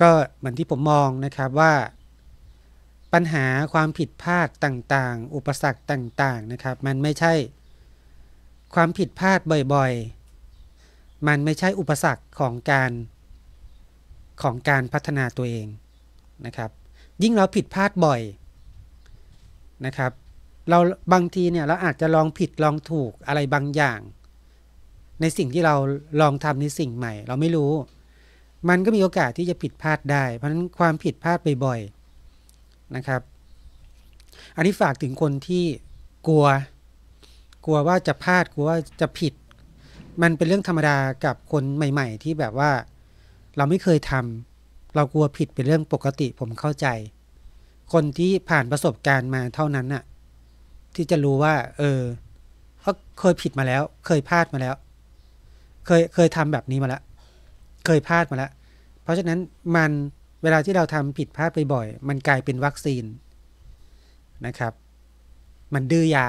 ก็เหมือนที่ผมมองนะครับ ว่าปัญหาความผิดพลาดต่างๆ อุปสรรคต่างๆนะครับ มันไม่ใช่ความผิดพลาดบ่อย ๆ มันไม่ใช่อุปสรรคของการของการพัฒนาตัวเองนะครับ ยิ่งเราผิดพลาดบ่อยนะครับเราบางที เนี่ย เราอาจจะลองผิดลองถูกอะไรบางอย่างในสิ่งที่เราลองทำในสิ่งใหม่ เราไม่รู้มันก็มีโอกาสที่จะผิดพลาดได้ เพราะฉะนั้นความผิดพลาดบ่อยๆนะครับ อันนี้ฝากถึงคนที่กลัว กลัวว่าจะพลาดกลัวว่าจะผิด มันเป็นเรื่องธรรมดากับคนใหม่ ๆ ที่แบบว่า เราไม่เคยทำ เรากลัวผิดเป็นเรื่องปกติผมเข้าใจ คนที่ผ่านประสบการณ์มาเท่านั้นน่ะ ที่จะรู้ว่า เออเคยผิดมาแล้ว เคยพลาดมาแล้ว เคยเคยทำแบบนี้มาแล้วเคยพลาดมาแล้ว เพราะฉะนั้นมันเวลาที่เราทำผิดพลาดไปบ่อย มันกลายเป็นวัคซีนนะครับ มันดื้อยา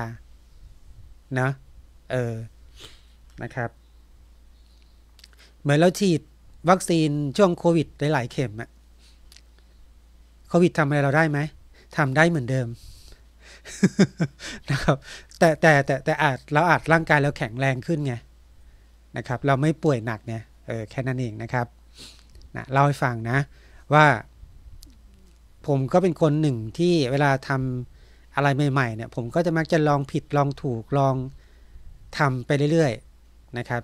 นะเออ นะครับ เหมือนเราฉีดวัคซีนช่วงโควิดหลายๆเข็มอะโควิดทำอะไรเราได้ไหมทำได้เหมือนเดิมนะครับ แต่แต่แต่แต่อาจเราอาจร่างกายเราแข็งแรงขึ้นไง นะครับ เราไม่ป่วยหนักเนี่ยเออแค่นั้นเองนะครับ นะเล่าให้ฟังนะ ว่า ผมก็เป็นคนหนึ่งที่เวลาทำอะไรใหม่ๆเนี่ย ผมก็จะมักจะลองผิดลองถูก ลองทำไปเรื่อยๆนะครับ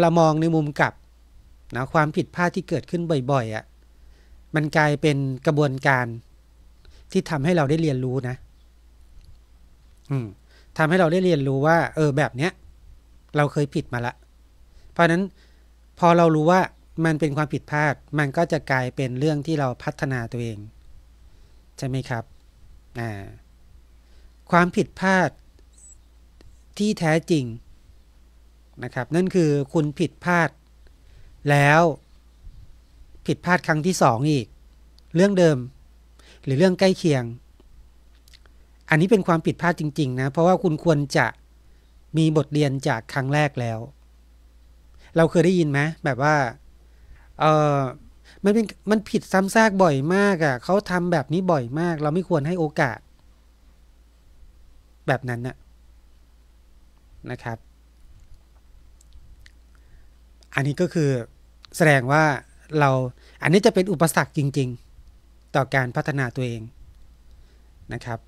เรามองในมุมกลับ นะ ความผิดพลาดที่เกิดขึ้นบ่อยๆอะ่ะ มันกลายเป็นกระบวนการที่ทำให้เราได้เรียนรู้นะทำให้เราได้เรียนรู้ว่า เออแบบเนี้ย เราเคยผิดมาละราะนั้นพอเรารู้ว่ามันเป็นความผิดพลาดมันก็จะกลายเป็นเรื่องที่เราพัฒนาตัวเอง ใช่ไหมครับอ่าความผิดพลาดที่แท้จริงนะครับนั่นคือคุณผิดพลาดแล้วผิดพลาดครั้งที่สองอีก เรื่องเดิม หรือเรื่องใกล้เคียง อันนี้เป็นความผิดพลาดจริงๆนะ เพราะว่าคุณควรจะมีบทเรียนจากครั้งแรกแล้วเราเคยได้ยินไหมแบบว่าเออมันเป็นมันผิดซ้ำซากบ่อยมากอะ่ะ เขาทำแบบนี้บ่อยมาก เราไม่ควรให้โอกาส แบบนั้นน่ะนะครับ อันนี้ก็คือแสดงว่าเรา อันนี้จะเป็นอุปสรรคจริง ๆ ต่อการพัฒนาตัวเองนะครับ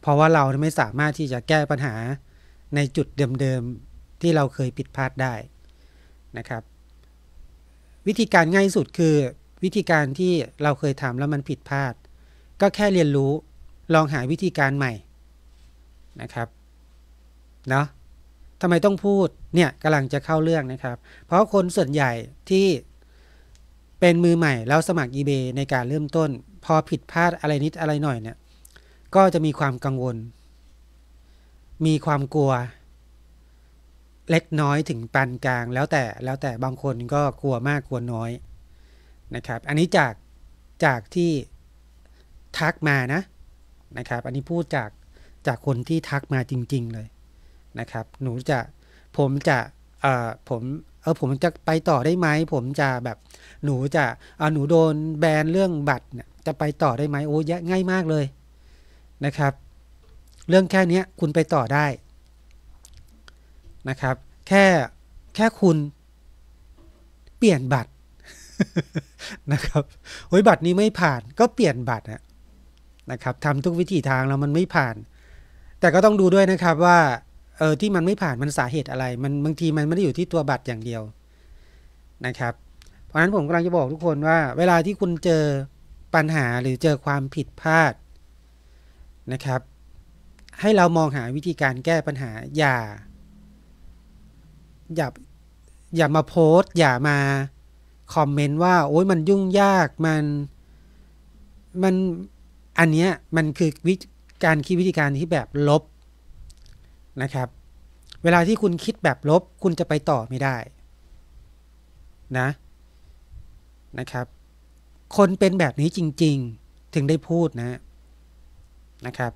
เพราะว่าเราไม่สามารถที่จะแก้ปัญหาในจุดเดิมๆที่เราเคยผิดพลาดได้นะครับวิธีการง่ายสุดคือวิธีการที่เราเคยทำแล้วมันผิดพลาด ก็แค่เรียนรู้ลองหาวิธีการใหม่นะครับเนาะทำไมต้องพูด เนี่ยกำลังจะเข้าเรื่องนะครับ เพราะ คนส่วนใหญ่ที่เป็นมือใหม่ แล้ว สมัคร eBay ในการเริ่มต้น พอผิดพลาดอะไรนิดอะไรหน่อยเนี่ยก็จะมีความกังวล มีความกลัวเล็กน้อยถึงปานกลาง แล้วแต่แล้วแต่บางคนก็กลัวมากกลัวน้อยนะครับ อันนี้จาก จากที่ทักมานะนะครับอันนี้พูดจากจากคนที่ทักมาจริงๆเลยนะครับหนูจะ ผมจะเอ่อผมเออผมจะไปต่อได้ไหมผมจะแบบหนูจะเออหนูโดนแบนเรื่องบัตรเนี่ยจะไปต่อได้ไหมโอ้ยง่ายมากเลยนะครับเรื่องแค่นี้คุณไปต่อได้นะครับ แค่ แค่คุณเปลี่ยนบัตรนะครับโอ้ยบัตรนี้ไม่ผ่านก็เปลี่ยนบัตรนะครับทำทุกวิธี ทาง แล้ว มันไม่ผ่าน แต่ก็ต้องดูด้วยนะครับว่า เออ ที่มันไม่ผ่าน มัน สาเหตุอะไร มันบางทีมันไม่ได้อยู่ที่ตัวบัตรอย่างเดียวนะครับ เพราะฉะนั้นผมกำลังจะบอกทุกคนว่า เวลาที่คุณเจอปัญหาหรือเจอความผิดพลาดนะครับ ให้เรามองหาวิธีการแก้ปัญหาอย่าอย่าอย่ามาโพสอย่ามา คอมเมนต์ว่า โอ้ยมันยุ่งยาก มัน มัน อันเนี้ย มันคือวิการคิดวิธีการที่แบบลบนะครับ เวลาที่คุณคิดแบบลบคุณจะไปต่อไม่ได้ นะ นะครับ คนเป็นแบบนี้จริงๆถึงได้พูดนะนะครับ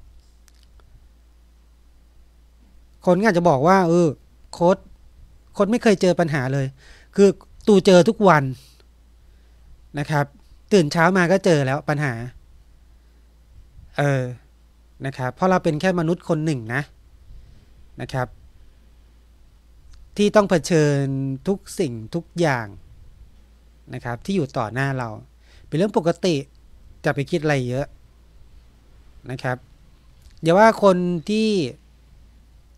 คนอาจจะบอกว่า เออโค้ดคนไม่เคยเจอปัญหาเลย คือตูเจอทุกวันนะครับ ตื่นเช้ามาก็เจอแล้วปัญหา เออ นะครับ เพราะเราเป็นแค่มนุษย์คนหนึ่งนะ นะครับ ที่ต้องเผชิญทุกสิ่งทุกอย่าง นะครับ ที่อยู่ต่อหน้าเรา เป็นเรื่องปกติจะไปคิดอะไรเยอะ นะครับอย่าว่าคนที่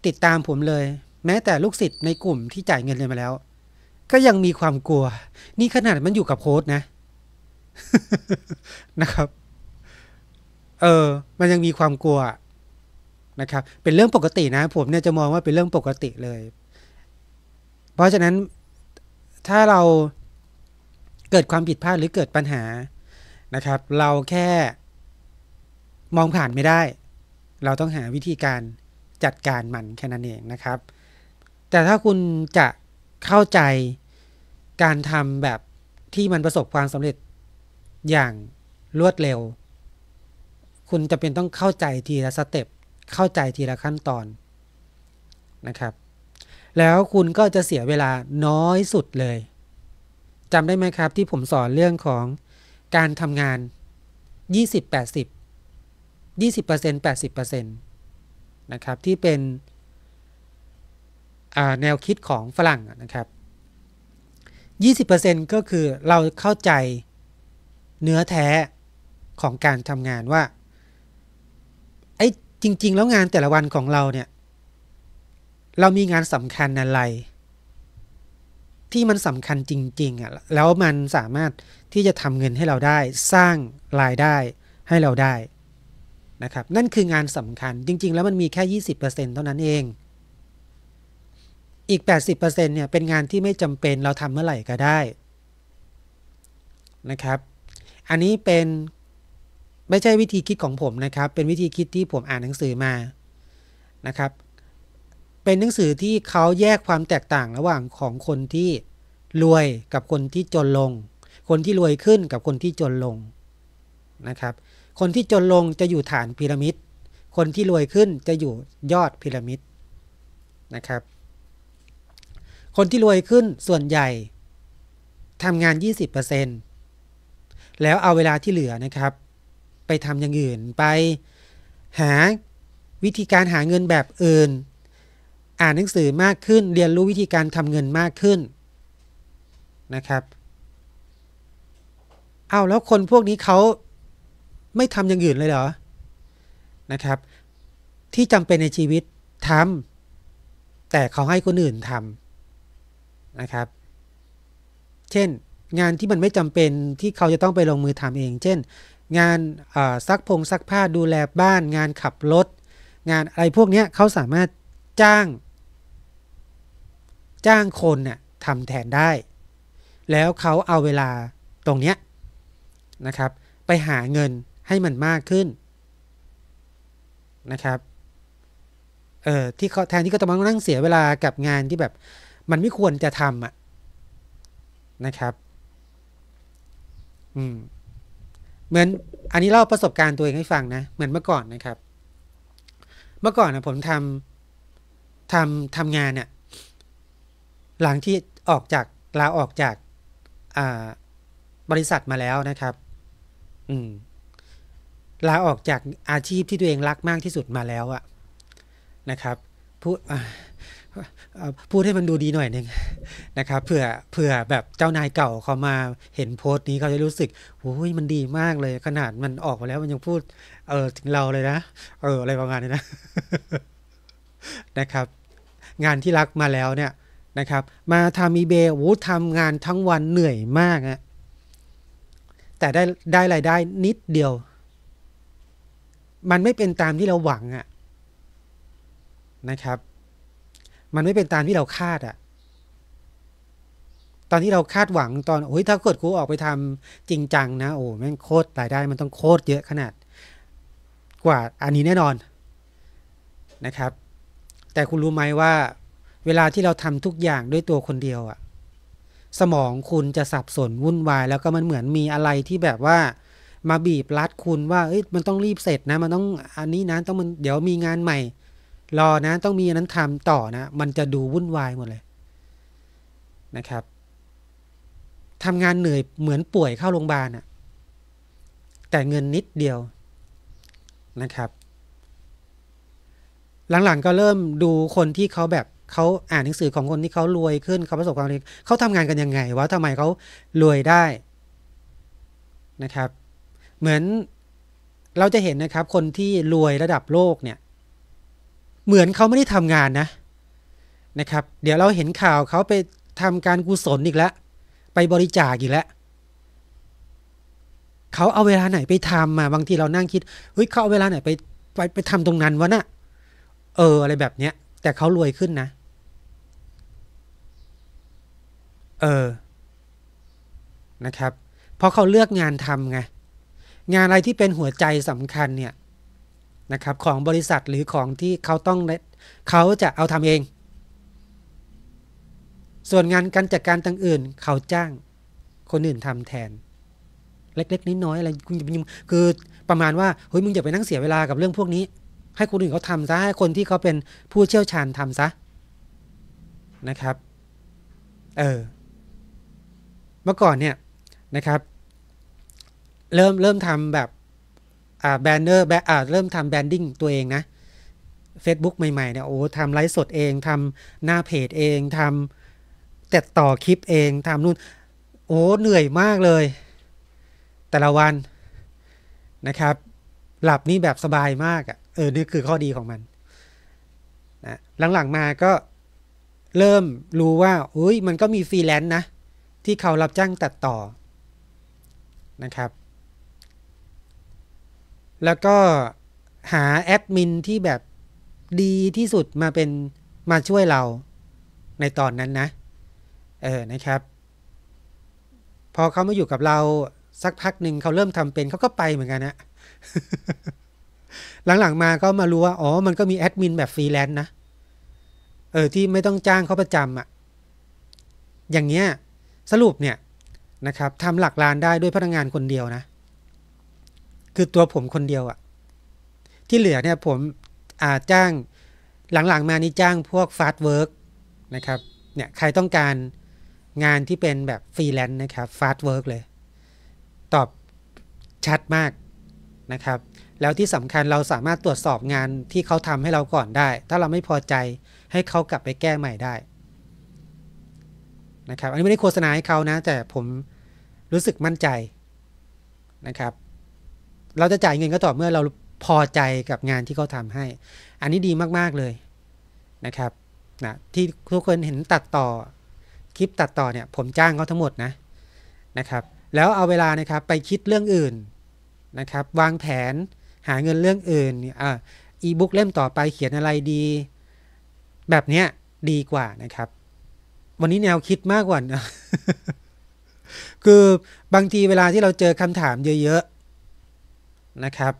ติดตามผมเลยแม้แต่ลูกศิษย์ในกลุ่มที่จ่ายเงินเลยมาแล้ว ก็ยังมีความกลัว นี่ขนาดมันอยู่กับโค้ดนะ นะครับ เออมันยังมีความกลัวนะครับเป็นเรื่องปกตินะ ผมเนี่ยจะมองว่าเป็นเรื่องปกติเลย เพราะฉะนั้นถ้าเราเกิดความผิดพลาดหรือเกิดปัญหานะครับเราแค่ มองผ่านไม่ได้ เราต้องหาวิธีการจัดการมันแค่นั้นเองนะครับแต่ถ้าคุณจะเข้าใจการทำแบบที่มันประสบความสำเร็จอย่างรวดเร็ว คุณจะเป็นต้องเข้าใจทีละสเต็ปเข้าใจทีละขั้นตอนนะครับแล้วคุณก็จะเสียเวลาน้อยสุดเลยจำได้ไหมครับที่ผมสอนเรื่องของการทำงาน 20 80 20% 80%นะครับที่เป็นแนวคิดของฝรั่งนะครับ20%ก็คือเราเข้าใจเนื้อแท้ของการทำงานว่าไอ้จริงๆ แล้วงานแต่ละวันของเราเนี่ย เรามีงานสำคัญอะไร ที่มันสำคัญจริงๆอ่ะแล้วมันสามารถที่จะทำเงินให้เราได้ สร้างรายได้ให้เราได้นะครับ นั่นคืองานสำคัญ จริง ๆ แล้วมันมีแค่ 20%เท่านั้นเองอีก 80%เนี่ย เป็นงานที่ไม่จำเป็น เราทำเมื่อไหร่ก็ได้นะครับ อันนี้เป็นไม่ใช่วิธีคิดของผมนะครับ เป็นวิธีคิดที่ผมอ่านหนังสือมานะครับ เป็นหนังสือที่เขาแยกความแตกต่างระหว่างของคนที่รวยกับคนที่จนลง คนที่รวยขึ้นกับคนที่จนลงนะครับ คนที่จนลงจะอยู่ฐานพีระมิด คนที่รวยขึ้นจะอยู่ยอดพีระมิดนะครับคนที่รวยขึ้นส่วนใหญ่ ทำงาน 20%แล้วเอาเวลาที่เหลือนะครับ ไปทำอย่างอื่น ไปหาวิธีการหาเงินแบบอื่น อ่านหนังสือมากขึ้นเรียนรู้วิธีการทำเงินมากขึ้นนะครับเอาแล้วคนพวกนี้เขาไม่ทำอย่างอื่นเลยเหรอนะครับ ที่จำเป็นในชีวิตทำแต่เขาให้คนอื่นทำนะครับเช่นงานที่มันไม่จำเป็นที่เขาจะต้องไปลงมือทำเอง เช่นงานซักผงซักผ้าดูแลบ้านงานขับรถ งานอะไรพวกนี้เขาสามารถจ้าง จ้างคนน่ะทำแทนได้ แล้วเขาเอาเวลาตรงเนี้ยนะครับ ไปหาเงินให้มันมากขึ้นนะครับเออที่เขาแทนที่ก็จะมานั่งเสียเวลากับงานที่แบบมันไม่ควรจะทำอะนะครับ อืม เหมือน อันนี้เล่าประสบการณ์ตัวเองให้ฟังนะ เหมือนเมื่อก่อนนะครับ เมื่อก่อนนะผมทำทำทำงานเนี่ยหลังที่ออกจาก ลาออกจากบริษัทมาแล้วนะครับ อืมลาออกจากอาชีพที่ตัวเองรักมากที่สุดมาแล้วอะนะครับผู้พูดให้มันดูดีหน่อยหนึ่งนะครับเผื่อเผื่อแบบเจ้านายเก่าเขามาเห็นโพสต์นี้เขาจะรู้สึกโอ้ยมันดีมากเลย ขนาดมันออกมาแล้วมันยังพูด เออถึงเราเลยนะเออ อะไรประมาณนี้นะนะครับ งานที่รักมาแล้วเนี่ย นะครับ มาทำอีเบย์อูทำงานทั้งวันเหนื่อยมากนะแต่ได้ได้รายได้นิดเดียว มันไม่เป็นตามที่เราหวังอะนะครับมันไม่เป็นตามที่เราคาดอะตอนที่เราคาดหวังตอนโอ้ยถ้าเกิดกูออกไปทำจริงจังนะ โอ้แม่งโคตรรายได้ มันต้องโคตรเยอะขนาด กว่าอันนี้แน่นอนนะครับ แต่คุณรู้ไหมว่า เวลาที่เราทำทุกอย่างด้วยตัวคนเดียวอะสมองคุณจะสับสนวุ่นวายแล้วก็มันเหมือนมีอะไรที่แบบว่า มาบีบรัดคุณว่าเอ้ยมันต้องรีบเสร็จนะ มันต้องอันนี้นะต้องมันเดี๋ยวมีงานใหม่รอนะต้องมีอันนั้นทำต่อนะมันจะดูวุ่นวายหมดเลยนะครับทำงานเหนื่อยเหมือนป่วยเข้าโรงพยาบาลอะแต่เงินนิดเดียวนะครับ หลังๆ ก็เริ่มดูคนที่เขาแบบเขาอ่านหนังสือของคนที่เขารวยขึ้นเขาประสบความสำเร็จเขาทำงานกันยังไงวะทำไมเขารวยได้นะครับ เหมือนเราจะเห็นนะครับคนที่รวยระดับโลกเนี่ยเหมือนเขาไม่ได้ทำงานนะ นะครับ เดี๋ยวเราเห็นข่าวเขาไปทำการกุศลอีกแล้วไปบริจาคอีกแล้วเขาเอาเวลาไหนไปทำมาบางทีเรานั่งคิด เฮ้ยเขาเอาเวลาไหนไป ไปไปทำตรงนั้นวะนะ่ะ เออ อะไรแบบเนี้ย แต่เขารวยขึ้นนะ เออ นะครับเพราะเขาเลือกงานทำไงงานอะไรที่เป็นหัวใจสำคัญเนี่ยะครับของบริษัทหรือของที่เขาต้อง เขาจะเอาทำเอง ส่วนงานการจัดการต่างอื่น เขาจ้างคนอื่นทำแทน เล็กๆน้อยๆอะไรคือประมาณว่าเฮ้ยมึงอย่าไปนั่งเสียเวลากับเรื่องพวกนี้ ให้คนอื่นเขาทำซะให้คนที่เขาเป็นผู้เชี่ยวชาญทำซะนะครับเออเมื่อก่อนเนี่ยนะครับ เริ่มเริ่มทำแบบแบนเนอร์เริ่มทำแบนดิ้งตัวเองนะ Facebook ใหม่ ๆ เนี่ยโอ้ทำไลฟ์สดเองทำหน้าเพจเองทำแต่ต่อคลิปเองทำนู่น โอ้ เหนื่อยมากเลย แต่ละวันนะครับ หลับนี่แบบสบายมากอะ่ะเออนี่คือข้อดีของมันนะหลังๆมาก็เริ่มรู้ว่าอุ้ยมันก็มีฟรีแลนซ์นะ ที่เขารับจ้างตัดต่อนะครับแล้วก็หาแอดมินที่แบบดีที่สุดมาเป็นมาช่วยเราในตอนนั้นนะ เออนะครับ พอเขามาอยู่กับเราสักพักหนึ่งเขาเริ่มทำเป็นเขาก็ไปเหมือนกันนะหลังๆมาก็มารู้ว่าอ๋อมันก็มีแอดมินแบบฟรีแลนซ์นะ เออที่ไม่ต้องจ้างเขาประจำอะ่ะอย่างเงี้ยสรุปเนี่ยนะครับทำหลักล้านได้ด้วยพนักงงานคนเดียวนะคือตัวผมคนเดียวอะที่เหลือเนี่ยผมอาจ้างหลังๆ มา นี่จ้างพวกฟาสต์เวิร์กนะครับ เนี่ยใครต้องการงานที่เป็นแบบฟรีแลนซ์นะครับฟาสต์เวิร์กเลย ตอบชัดมากนะครับ แล้วที่สำคัญเราสามารถตรวจสอบงานที่เขาทำให้เราก่อนได้ ถ้าเราไม่พอใจให้เขา กลับไปแก้ใหม่ได้ นะครับ อันนี้ไม่ได้โฆษณาให้เขานะ แต่ผมรู้สึกมั่นใจนะครับเราจะจ่ายเงินก็ต่อเมื่อเราพอใจกับงานที่เขาทาให้ อันนี้ดีมาก ๆ เลยนะครับนะที่ทุกคนเห็นตัดต่อ คลิปตัดต่อเนี่ยผมจ้างเขาทั้งหมดนะนะครับ แล้วเอาเวลานะครับไปคิดเรื่องอื่นนะครับ วางแผนหาเงินเรื่องอื่นอ่าอีบุ๊กเล่มต่อไปเขียนอะไรดี แบบเนี้ยดีกว่านะครับ วันนี้แนวคิดมากกว่านะคือบางทีเวลาที่เราเจอคำถามเยอะนะครับ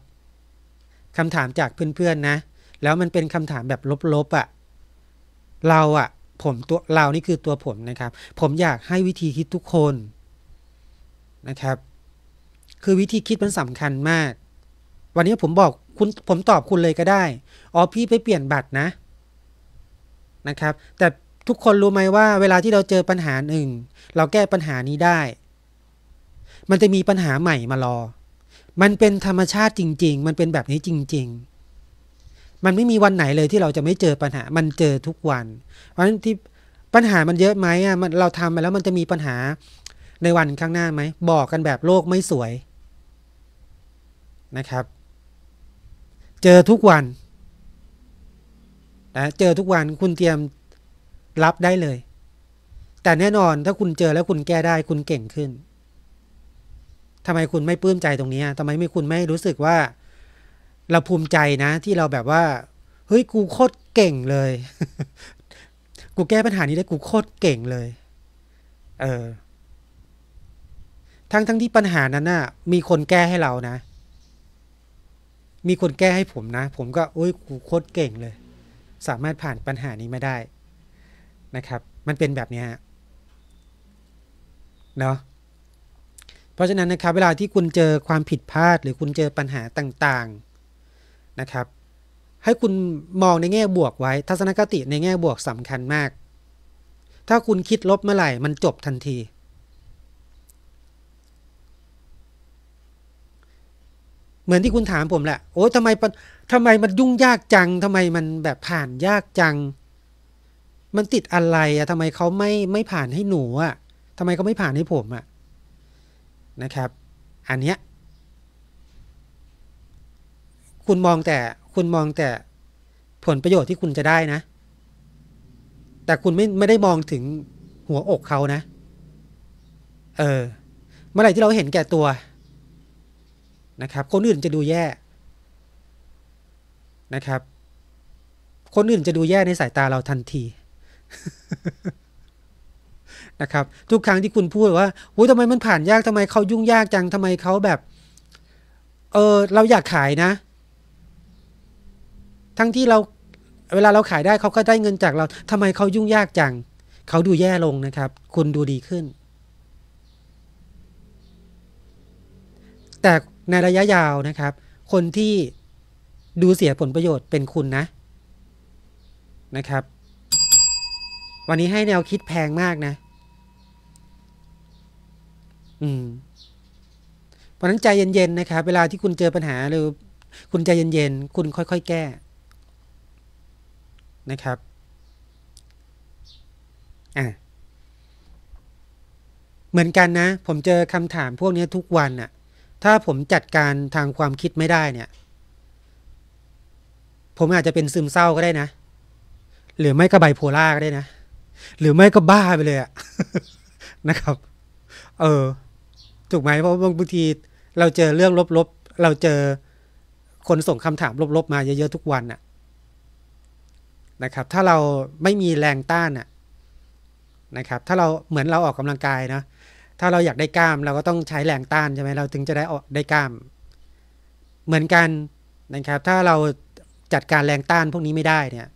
คำถามจากเพื่อนๆนะแล้วมันเป็นคำถามแบบลบๆอะ่ะเราอะ่ะผมตัวเรานี่คือตัวผม นะครับ ผมอยากให้วิธีคิดทุกคนนะครับ คือวิธีคิดมันสำคัญมาก วันนี้ผมบอก คุณผมตอบคุณเลยก็ได้อ๋อพี่ไปเปลี่ยนบัตรนะนะครับ แต่ทุกคนรู้ไหมว่า เวลาที่เราเจอปัญหาหนึ่งเราแก้ปัญหานี้ได้ มันจะมีปัญหาใหม่มารอมันเป็นธรรมชาติจริง ๆ มันเป็นแบบนี้จริง ๆ มันไม่มีวันไหนเลยที่เราจะไม่เจอปัญหา มันเจอทุกวัน เพราะฉะนั้นที่ปัญหามันเยอะไหมอ่ะมันเราทำไปแล้วมันจะมีปัญหาในวันข้างหน้าไหม บอกกันแบบโลกไม่สวยนะครับ เจอทุกวันนะเจอทุกวันคุณเตรียมรับได้เลย แต่แน่นอนถ้าคุณเจอแล้วคุณแก้ได้ คุณเก่งขึ้นทำไมคุณไม่ปลื้มใจตรงนี้ทำไมไม่คุณไม่รู้สึกว่า เราภูมิใจนะ ที่เราแบบว่าเฮ้ยกูโคตรเก่งเลย กูแก้ปัญหานี้ได้กูโคตรเก่งเลย เออ ทั้งทั้งที่ปัญหา นั้นน่ะ มีคนแก้ให้เรานะ มีคนแก้ให้ผมนะผมก็โอ้ยกูโคตรเก่งเลย สามารถผ่านปัญหานี้มาได้ นะครับ มันเป็นแบบนี้ฮะเนาะเพราะฉะนั้นนะครับเวลาที่คุณเจอความผิดพลาดหรือคุณเจอปัญหาต่าง ๆนะครับ ให้คุณมองในแง่บวกไว้ทัศนคติในแง่บวกสำคัญมาก ถ้าคุณคิดลบเมื่อไหร่มันจบทันที เหมือนที่คุณถามผมแหละโอ้ทำไมทำไมมันยุ่งยากจังทำไมมันแบบผ่านยากจัง มันติดอะไรอะทำไมเขาไม่ไม่ผ่านให้หนูอะทำไมเขาไม่ผ่านให้ผมอะนะครับ อันเนี้ย คุณมองแต่คุณมองแต่ผลประโยชน์ที่คุณจะได้นะ แต่คุณไม่ไม่ได้มองถึงหัว อกเขานะ เออ เมื่อไหร่ ที่เราเห็นแก่ตัวนะครับ คนอื่นจะดูแย่นะครับ คนอื่นจะดูแย่ ในสายตาเราทันทีนะครับทุกครั้งที่คุณพูดว่าโอ้ยทำไมมันผ่านยากทำไมเขายุ่งยากจังทำไมเขาแบบเออเราอยากขายนะ ทั้งที่เราเวลาเราขายได้เขาก็ได้เงินจากเราทำไมเขายุ่งยากจังเขาดูแย่ลงนะครับ คุณดูดีขึ้น แต่ในระยะยาวนะครับ คนที่ดูเสียผลประโยชน์เป็นคุณนะนะครับ วันนี้ให้แนวคิดแพงมากนะอืมเพราะนั้นใจเย็นๆนะครับเวลาที่คุณเจอปัญหา หรือ คุณใจเย็นๆคุณค่อยๆแก้นะครับอ่ะเหมือนกันนะผมเจอคำถาม พวกนี้ทุกวันน่ะ ถ้าผมจัดการทางความคิดไม่ได้ เนี่ย ผมอาจจะเป็นซึมเศร้าก็ได้นะหรือไม่ก็ใบโพล่าก็ได้นะหรือไม่ก็บ้าไปเลยอะนะครับ เออถูกไหมเพราะบางทีเราเจอเรื่องลบๆเราเจอ คนส่งคำถามลบๆมาเยอะๆทุกวันะนะครับ ถ้าเราไม่มีแรงต้านะนะครับ ถ้าเราเหมือนเราออกกำลังกายนะถ้าเราอยากได้กล้าม เราก็ต้องใช้แรงต้านใช่ไหมเราถึงจะได้ออกได้กล้าม เหมือนกันนะครับ ถ้าเราจัดการแรงต้านพวกนี้ไม่ได้เนี่ย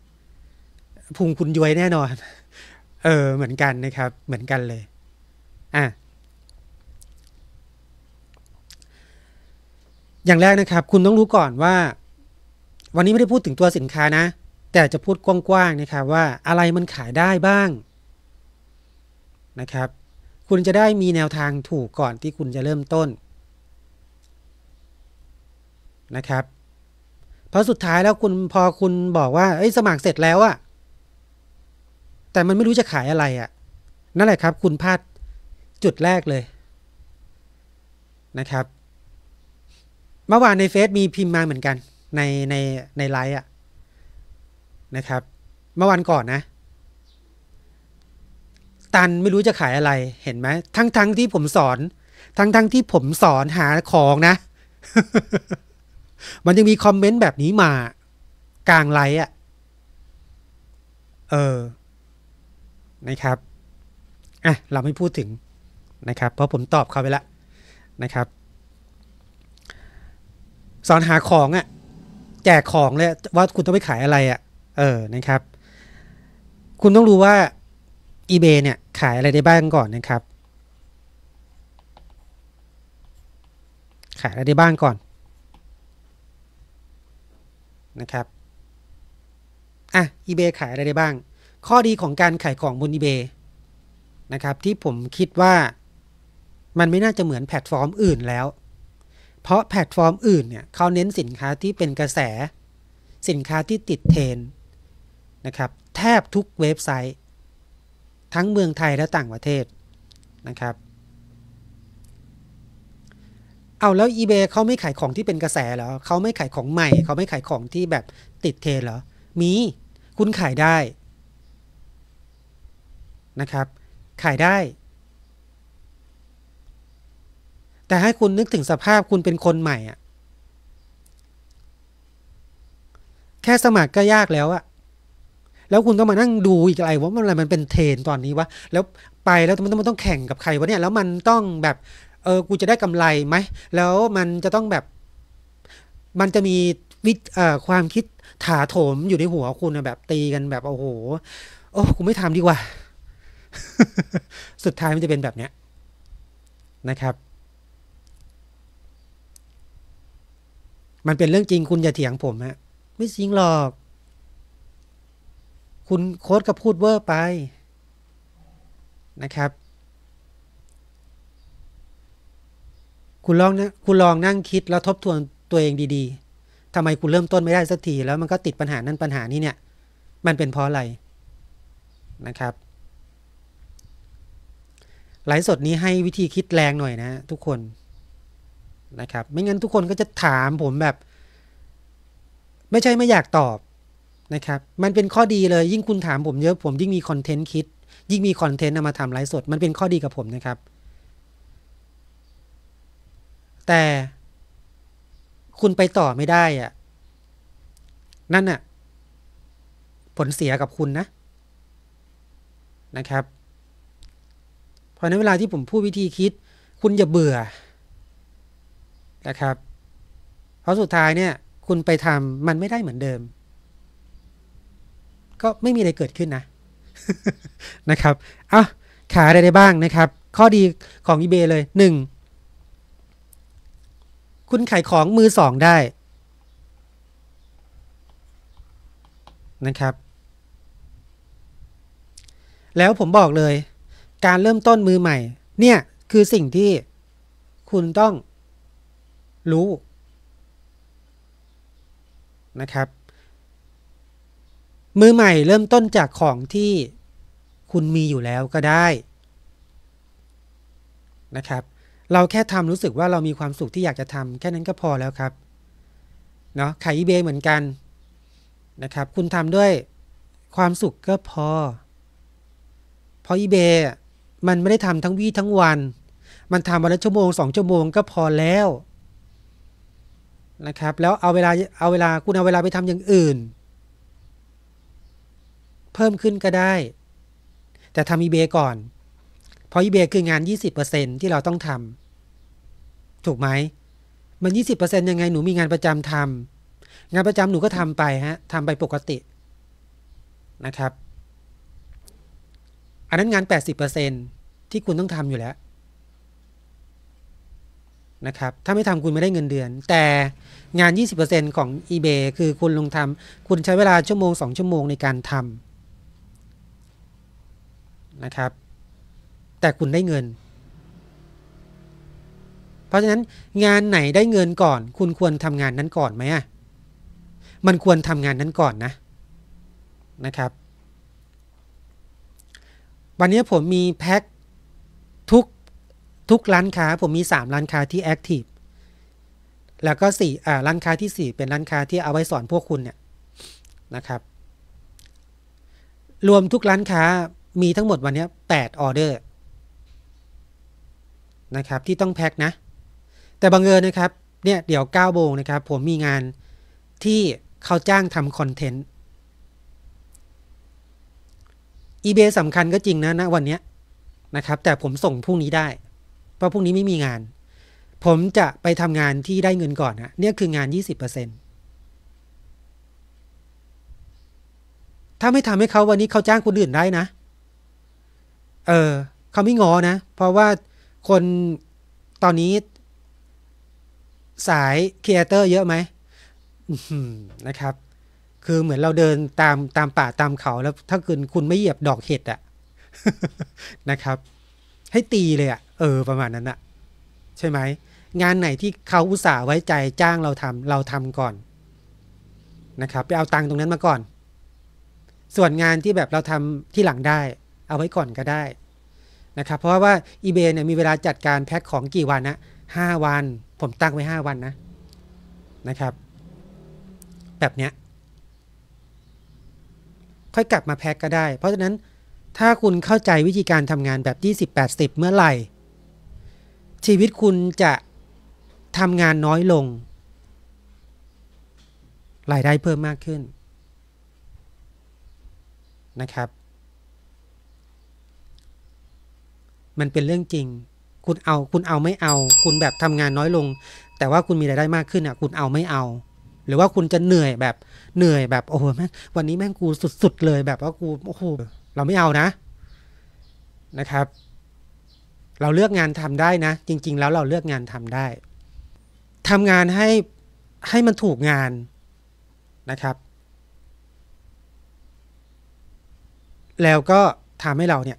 พุงคุณย้วยแน่นอน เออ เหมือนกันนะครับ เหมือนกันเลยอ่ะอย่างแรกนะครับคุณต้องรู้ก่อนว่า วันนี้ไม่ได้พูดถึงตัวสินค้านะ แต่จะพูดกว้างๆนะครับ ว่าอะไรมันขายได้บ้าง นะครับ คุณจะได้มีแนวทางถูกก่อนที่คุณจะเริ่มต้น นะครับเพราะสุดท้ายแล้วคุณพอคุณบอกว่าเอ้ยสมัครเสร็จแล้วอะแต่มันไม่รู้จะขายอะไรอะนั่นแหละครับ คุณพลาดจุดแรกเลย นะครับเมื่อวานในเฟซมีพิมพ์มาเหมือนกัน ในในในไลฟ์อะนะครับ เมื่อวันก่อนนะ ตันไม่รู้จะขายอะไรเห็นไหมทั้งทั้งที่ผมสอน ทั้งทั้งที่ผมสอนหาของนะ มันยังมีคอมเมนต์แบบนี้มา กลางไลฟ์อะเออนะครับอ่ะเราไม่พูดถึงนะครับ เพราะผมตอบเขาไปแล้วนะครับสอนหาของอะ่ะแจกของเลยว่า คุณต้องไปขายอะไรอะ่ะเออนะครับ คุณต้องรู้ว่า eBay เนี่ยขาย อะไรได้บ้าง ก่อนนะครับ ขายอะไรได้บ้าง ก่อนนะครับอ่ะ eBay ขายอะไรได้บ้าง ข้อดีของการขายของบน eBay นะครับที่ผมคิดว่ามันไม่น่าจะเหมือนแพลตฟอร์มอื่นแล้วเพราะแพลตฟอร์มอื่น เนี่ยเขาเน้นสินค้าที่เป็นกระแสสินค้าที่ติดเทรนนะครับ แทบทุกเว็บไซต์ ทั้งเมืองไทยและต่างประเทศนะครับ เอาแล้ว eBay เขาไม่ขายของที่เป็นกระแสเหรอเขาไม่ขายของใหม่เขาไม่ขายของที่แบบติดเทรนเหรอมีคุณขายได้นะครับ ขายได้แต่ให้คุณนึกถึงสภาพคุณเป็นคนใหม่อะ แค่สมัครก็ยากแล้วอะ แล้วคุณต้องมานั่งดูอีกอะไร ว่ามันอะไรมันเป็นเทรนตอนนี้วะ แล้วไปแล้วมันต้องมันต้องแข่งกับใครวะเนี่ย แล้วมันต้องแบบ เออ กูจะได้กำไรไหม แล้วมันจะต้องแบบ มันจะมีวิเอ่อความคิดถาโถมอยู่ในหัวคุณนะแบบตีกันแบบโอ้โห โอ้กูไม่ทำดีกว่า สุดท้ายมันจะเป็นแบบเนี้ยนะครับมันเป็นเรื่องจริงคุณอย่าเถียงผมฮะไม่จริงหรอก คุณโค้ดก็พูดเวอร์ไปนะครับ คุณลองนะคุณลองนั่งคิดแล้วทบทวนตัวเองดีๆทำไมคุณเริ่มต้นไม่ได้สักทีแล้วมันก็ติดปัญหานั้นปัญหานี้เนี่ย มันเป็นเพราะอะไรนะครับไลฟ์สดนี้ให้วิธีคิดแรงหน่อยนะทุกคนนะครับ ไม่งั้นทุกคนก็จะถามผมแบบ ไม่ใช่ไม่อยากตอบนะครับ มันเป็นข้อดีเลย ยิ่งคุณถามผมเยอะผมยิ่งมีคอนเทนต์คิดยิ่งมีคอนเทนต์นำมาทำไลฟ์สด มันเป็นข้อดีกับผมนะครับ แต่คุณไปต่อไม่ได้อะนั่นน่ะ ผลเสียกับคุณนะนะครับ เพราะนั้นเวลาที่ผมพูดวิธีคิด คุณอย่าเบื่อนะครับเพราะสุดท้ายเนี่ยคุณไปทำมันไม่ได้เหมือนเดิม ก็ไม่มีอะไรเกิดขึ้นนะ นะครับอ่ะขายอะไรได้บ้างนะครับ ข้อดีของ eBay เลย 1. คุณขายของมือ สองได้นะครับ แล้วผมบอกเลย การเริ่มต้นมือใหม่เนี่ยคือสิ่งที่คุณต้องรู้ นะครับ มือใหม่เริ่มต้นจากของที่คุณมีอยู่แล้วก็ได้นะครับเราแค่ทำรู้สึกว่าเรามีความสุขที่อยากจะทำแค่นั้นก็พอแล้วครับเนาะขายอีเบเหมือนกันนะครับคุณทำด้วยความสุขก็พอเพราะอีเบมันไม่ได้ทำทั้งวี่ทั้งวัน มันทำวันละชั่วโมงสองชั่วโมงก็พอแล้วนะครับ แล้วเอาเวลาเอาเวลาคุณเอาเวลาไปทำอย่างอื่น เพิ่มขึ้นก็ได้ แต่ทำอีเบก่อน เพราะอีเบคืองาน 20%ที่เราต้องทำถูกไหม มัน 20%ยังไงหนูมีงานประจำทำงานประจำหนูก็ทำไปฮะทำไปปกตินะครับ อันนั้นงาน 80%ที่คุณต้องทำอยู่แล้วนะครับ ถ้าไม่ทำคุณไม่ได้เงินเดือน แต่งาน 20%ของ eBay คือคุณลงทำคุณใช้เวลาชั่วโมง2ชั่วโมงในการทำนะครับ แต่คุณได้เงิน เพราะฉะนั้นงานไหนได้เงินก่อน คุณควรทำงานนั้นก่อนไหมอ่ะมันควรทำงานนั้นก่อนนะนะครับ วันนี้ผมมีแพ็คทุกร้านค้าผมมี 3 ร้านค้าที่แอคทีฟ แล้วก็่อ่าร้านค้าที่ 4 เป็นร้านค้าที่เอาไว้สอนพวกคุณเนี่ยนะครับ รวมทุกร้านค้ามีทั้งหมดวันนี้8ออเดอร์นะครับที่ต้องแพ็คนะ แต่บังเอิญนะครับ เนี่ยเดี๋ยว9โมงนะครับ ผมมีงานที่เขาจ้างทำคอนเทนต์อีเบสำคัญก็จริงนะนะวันนี้นะครับ แต่ผมส่งพรุ่งนี้ได้เพราะพรุ่งนี้ไม่มีงาน ผมจะไปทำงานที่ได้เงินก่อนนะ เนี่ยคืองานยี่สิบเเปอร์ซ็นถ้าไม่ทำให้เขาวันนี้เขาจ้างคนอื่นได้นะ เออ เขาไม่งอนะ เพราะว่าคนตอนนี้ สายครีเอเตอร์เยอะไหม นะครับ คือเหมือนเราเดินตามตามป่าตามเขา แล้วถ้าคุณคุณไม่เหยียบดอกเห็ดอะนะครับให้ตีเลยอะ่ะเออ ประมาณนั้นอะใช่ไหมงานไหนที่เขาอุตส่าห์ไว้ใจจ้างเราทำเราทำก่อนนะครับ ไปเอาตังค์ตรงนั้นมาก่อน ส่วนงานที่แบบเราทำที่หลังได้ เอาไว้ก่อนก็ได้นะครับเพราะว่า eBay เนี่ยมีเวลาจัดการแพ็คของกี่วันนะห้าวัน ผมตั้งไว้ห้าวันนะนะครับ แบบเนี้ย ค่อยกลับมาแพ็คก็ได้ เพราะฉะนั้นถ้าคุณเข้าใจวิธีการทำงานแบบ20-80เมื่อไหร่ ชีวิตคุณจะทำงานน้อยลงรายได้เพิ่มมากขึ้นนะครับ มันเป็นเรื่องจริง คุณเอาคุณเอาไม่เอา คุณแบบทำงานน้อยลง แต่ว่าคุณมีรายได้มากขึ้นอ่ะ คุณเอาไม่เอา หรือว่าคุณจะเหนื่อยแบบเหนื่อยแบบโอ้โหแม่งวันนี้แม่งกูสุดๆเลยแบบว่ากูโอ้โหเราไม่เอานะนะครับ เราเลือกงานทำได้นะ จริงๆ แล้วเราเลือกงานทำได้ ทำงานให้ให้มันถูกงานนะครับ แล้วก็ทำให้เราเนี่ย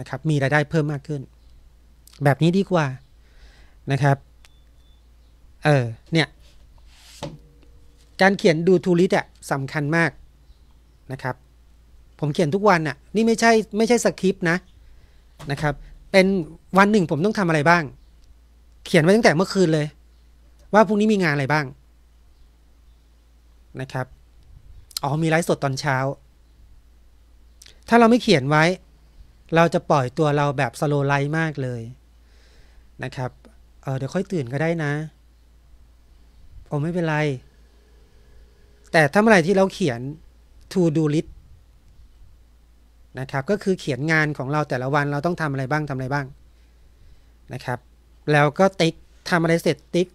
นะครับ มีรายได้เพิ่มมากขึ้น แบบนี้ดีกว่านะครับ เออ เนี่ย การเขียนดูทูลิสอะสำคัญมากนะครับผมเขียนทุกวันน่ะ นี่ไม่ใช่ไม่ใช่สคริปต์นะนะครับ เป็นวันหนึ่งผมต้องทำอะไรบ้าง เขียนไว้ตั้งแต่เมื่อคืนเลย ว่าพรุ่งนี้มีงานอะไรบ้างนะครับ อ๋อมีไลฟ์สดตอนเช้า ถ้าเราไม่เขียนไว้ เราจะปล่อยตัวเราแบบสโลไลฟ์มากเลยนะครับเเดี๋ยวค่อยตื่นก็ได้นะ โอ้ไม่เป็นไร แต่ถ้าเมื่อไรที่เราเขียน to do list นะครับก็คือเขียนงานของเราแต่ละวันเราต้องทำอะไรบ้างทำอะไรบ้างนะครับ แล้วก็ติ๊กทำอะไรเสร็จติ๊ก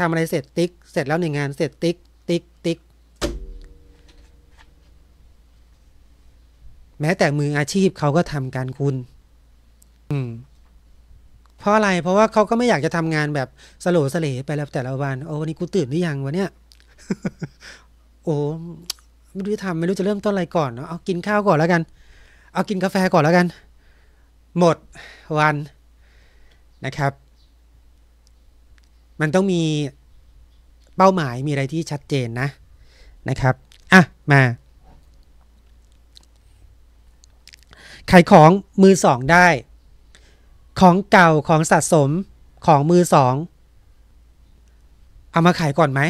ทำอะไรเสร็จติ๊ก เสร็จแล้วในงานเสร็จ ติ๊ก ติ๊กติ๊กแม้แต่มืออาชีพเขาก็ทำการคุณ อืม เพราะอะไรเพราะว่าเขาก็ไม่อยากจะทำงานแบบสโลสเลไปแล้วแต่ละวันโอ้วันนี้กูตื่นหรือยังวันเนี้ยโอ้ไม่รู้จะทำไม่รู้จะเริ่มต้นอะไรก่อนเนาะเอากินข้าวก่อนแล้วกันเอากินกาแฟก่อนแล้วกัน หมดวันนะครับ มันต้องมีเป้าหมายมีอะไรที่ชัดเจนนะ นะครับ อ่ะ มาขายของมือสองได้ ของเก่าของสะสมของมือสอง เอามาขายก่อนไหม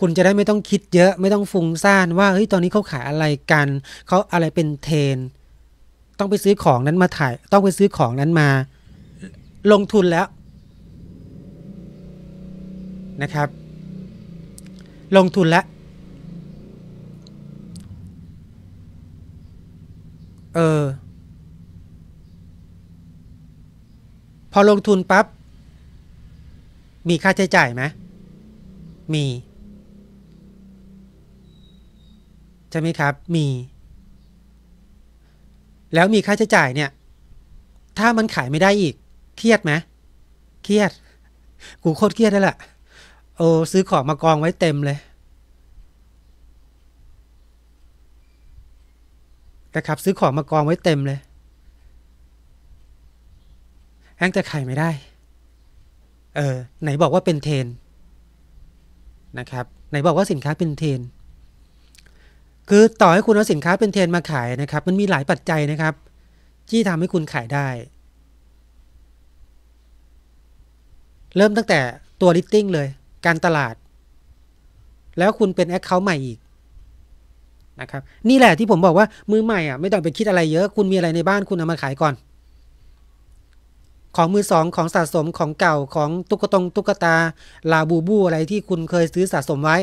คุณ จะได้ไม่ต้องคิดเยอะ ไม่ต้องฟุ้งซ่านว่า เฮ้ย ตอนนี้เขาขาย อะไรกัน เขาอะไรเป็นเทรนต้องไปซื้อของนั้นมาถ่าย ต้องไปซื้อของนั้นมา ลงทุนแล้ว นะครับ ลงทุนแล้วเออ พอลงทุนปับ๊บมีค่าใช้จ่ายไหมมีช่ไหมครับ มี แล้วมีค่าใช้จ่ายเนี่ย ถ้ามันขายไม่ได้อีก เครียดไหมเครียด กูโคตรเครียดได้ละโอ้ซื้อของมากองไว้เต็มเลยนะครับซื้อของมากองไว้เต็มเลยแองจะขายไม่ได้ เออ ไหนบอกว่าเป็นเทนนะครับไหนบอกว่าสินค้าเป็นเทนคือต่อให้คุณเอาสินค้าเป็นเทรนมาขายนะครับ มันมีหลายปัจจัยนะครับ ที่ทำให้คุณขายได้ เริ่มตั้งแต่ตัวลิสติ้งเลย การตลาด แล้วคุณเป็นแอคเคาท์ใหม่อีกนะครับ นี่แหละที่ผมบอกว่ามือใหม่อ่ะ ไม่ต้องไปคิดอะไรเยอะ คุณมีอะไรในบ้านคุณเอามาขายก่อน ของมือสอง ของสะสม ของเก่า ของตุ๊กตงตุ๊กตา ลาบูบูอะไรที่คุณเคยซื้อสะสมไว้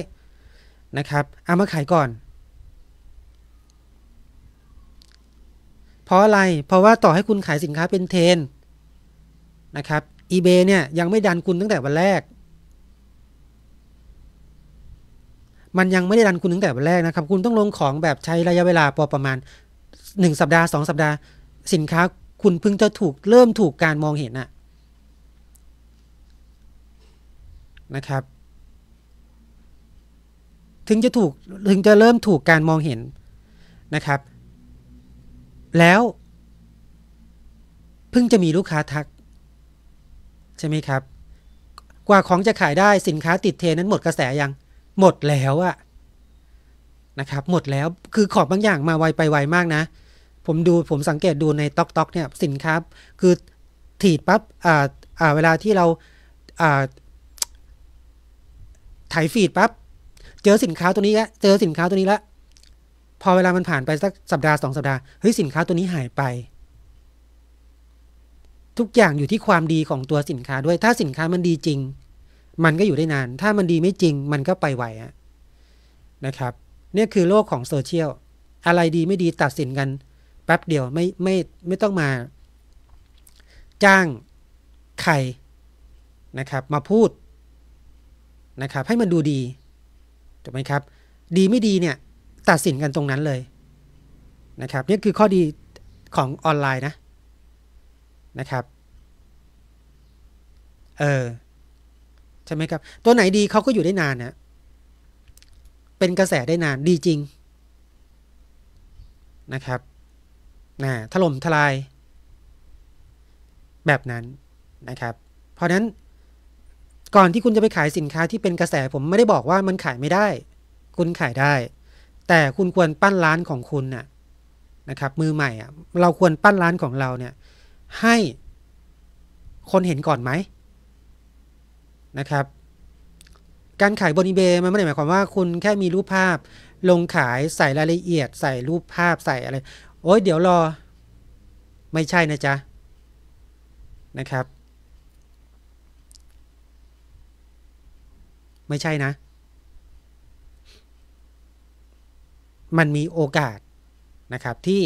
นะครับ เอามาขายก่อนพราะอะไร เพราะว่า ต่อให้คุณขายสินค้าเป็นเทนนะครับ eBay เนี่ยยังไม่ดันคุณตั้งแต่วันแรก มันยังไม่ได้ดันคุณตั้งแต่วันแรกนะครับ คุณต้องลงของแบบใช้ระยะเวลาพอประมาณ 1 สัปดาห์2สัปดาห์สินค้า คุณเพิ่งจะถูกเริ่มถูกการมองเห็นนะนะครับ ถึงจะถูกถึงจะเริ่มถูกการมองเห็นนะครับแล้ว เพิ่งจะมีลูกค้าทัก ใช่ไหมครับ กว่าของจะขายได้สินค้าติดเทนั้นหมดกระแสยังหมดแล้วอะนะครับ หมดแล้วคือของบางอย่างมาไวไปไวมากนะ ผมดูผมสังเกตดูในต๊อกต๊อกเนี่ยสินค้า คือถีดปับ๊บอ่าอ่าเวลาที่เราอ่าถ่ายฟีดปับ๊บเจอสินค้าตัวนี้แล้วเจอสินค้าตัวนี้แล้วพอเวลามันผ่านไปสักสัปดาห์สองสัปดาห์เฮ้ยสินค้าตัวนี้หายไป ทุกอย่างอยู่ที่ความดีของตัวสินค้าด้วยถ้าสินค้ามันดีจริง มันก็อยู่ได้นานถ้ามันดีไม่จริงมันก็ไปไหวนะครับนี่คือโลกของโซเชียลอะไรดี ไม่ดีตัดสินกันแป๊บเดียวไม่ไม่ไม่ต้องมา จ้างใครนะครับ มาพูดนะครับให้มันดูดีถูกไหมครับ ดีไม่ดีเนี่ยตัดสินกันตรงนั้นเลยนะครับ นี่คือข้อดีของออนไลน์นะนะครับ เออ ใช่ไหมครับ ตัวไหนดีเขาก็อยู่ได้นานนะเป็นกระแสได้นานดีจริงนะครับนะถล่มทลาย แบบนั้นนะครับ เพราะนั้น ก่อนที่คุณจะไปขายสินค้าที่เป็นกระแสผมไม่ได้บอกว่ามันขายไม่ได้ คุณขายได้แต่ คุณควรปั้นร้านของคุณ น่ะ นะครับ มือใหม่อ่ะเราควรปั้นร้านของเราเนี่ยให้คนเห็นก่อนไหมนะครับ การขาย บนอีเบย์มันไม่ได้หมายความ ว่า คุณแค่มีรูปภาพลงขายใส่รายละเอียด ใส่รูปภาพใส่ อะไร โอ้ยเดี๋ยว รอ ไม่ใช่นะ จ๊ะ นะครับ ไม่ใช่นะมันมีโอกาสนะครับที่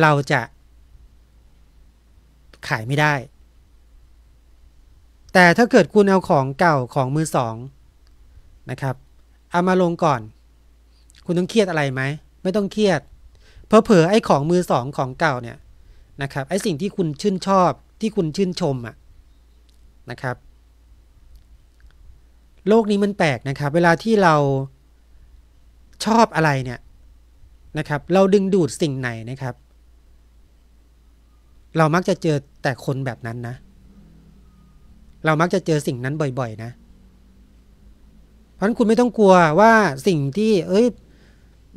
เราจะ ขายไม่ได้ แต่ถ้าเกิดคุณเอาของเก่าของมือสองนะครับเอามาลงก่อน คุณต้องเครียดอะไรไหม ไม่ต้องเครียดเพอเผอไอ้ของมือสองของเก่าเนี่ยนะครับไอ้สิ่งที่คุณชื่นชอบที่คุณชื่นชมอะนะครับ โลกนี้มันแปลกนะครับ เวลาที่เราชอบอะไรเนี่ย นะครับ เราดึงดูดสิ่งไหนนะครับ เรามักจะเจอแต่คนแบบนั้นนะ เรามักจะเจอสิ่งนั้นบ่อย ๆ นะ เพราะนั้นคุณไม่ต้องกลัวว่าสิ่งที่ เอ้ย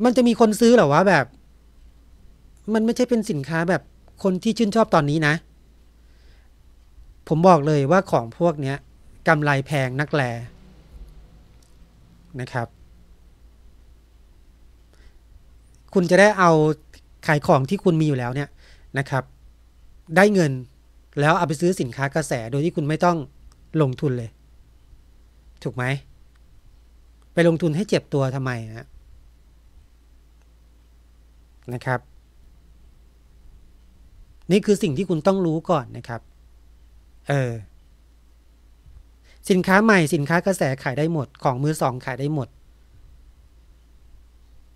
มันจะมีคนซื้อหรอวะแบบ มันไม่ใช่เป็นสินค้าแบบคนที่ชื่นชอบตอนนี้นะ ผมบอกเลยว่าของพวกเนี้ยกำไรแพงนักแลนะครับคุณ จะได้เอาขายของที่คุณมีอยู่แล้วเนี่ยนะครับ ได้เงินแล้วเอาไปซื้อสินค้ากระแสโดยที่คุณไม่ต้องลงทุนเลย ถูกไหม ไปลงทุนให้เจ็บตัวทำไมนะนะครับ นี่คือสิ่งที่คุณต้องรู้ก่อนนะครับเออสินค้าใหม่สินค้ากระแสขายได้หมดของมือสองขายได้หมด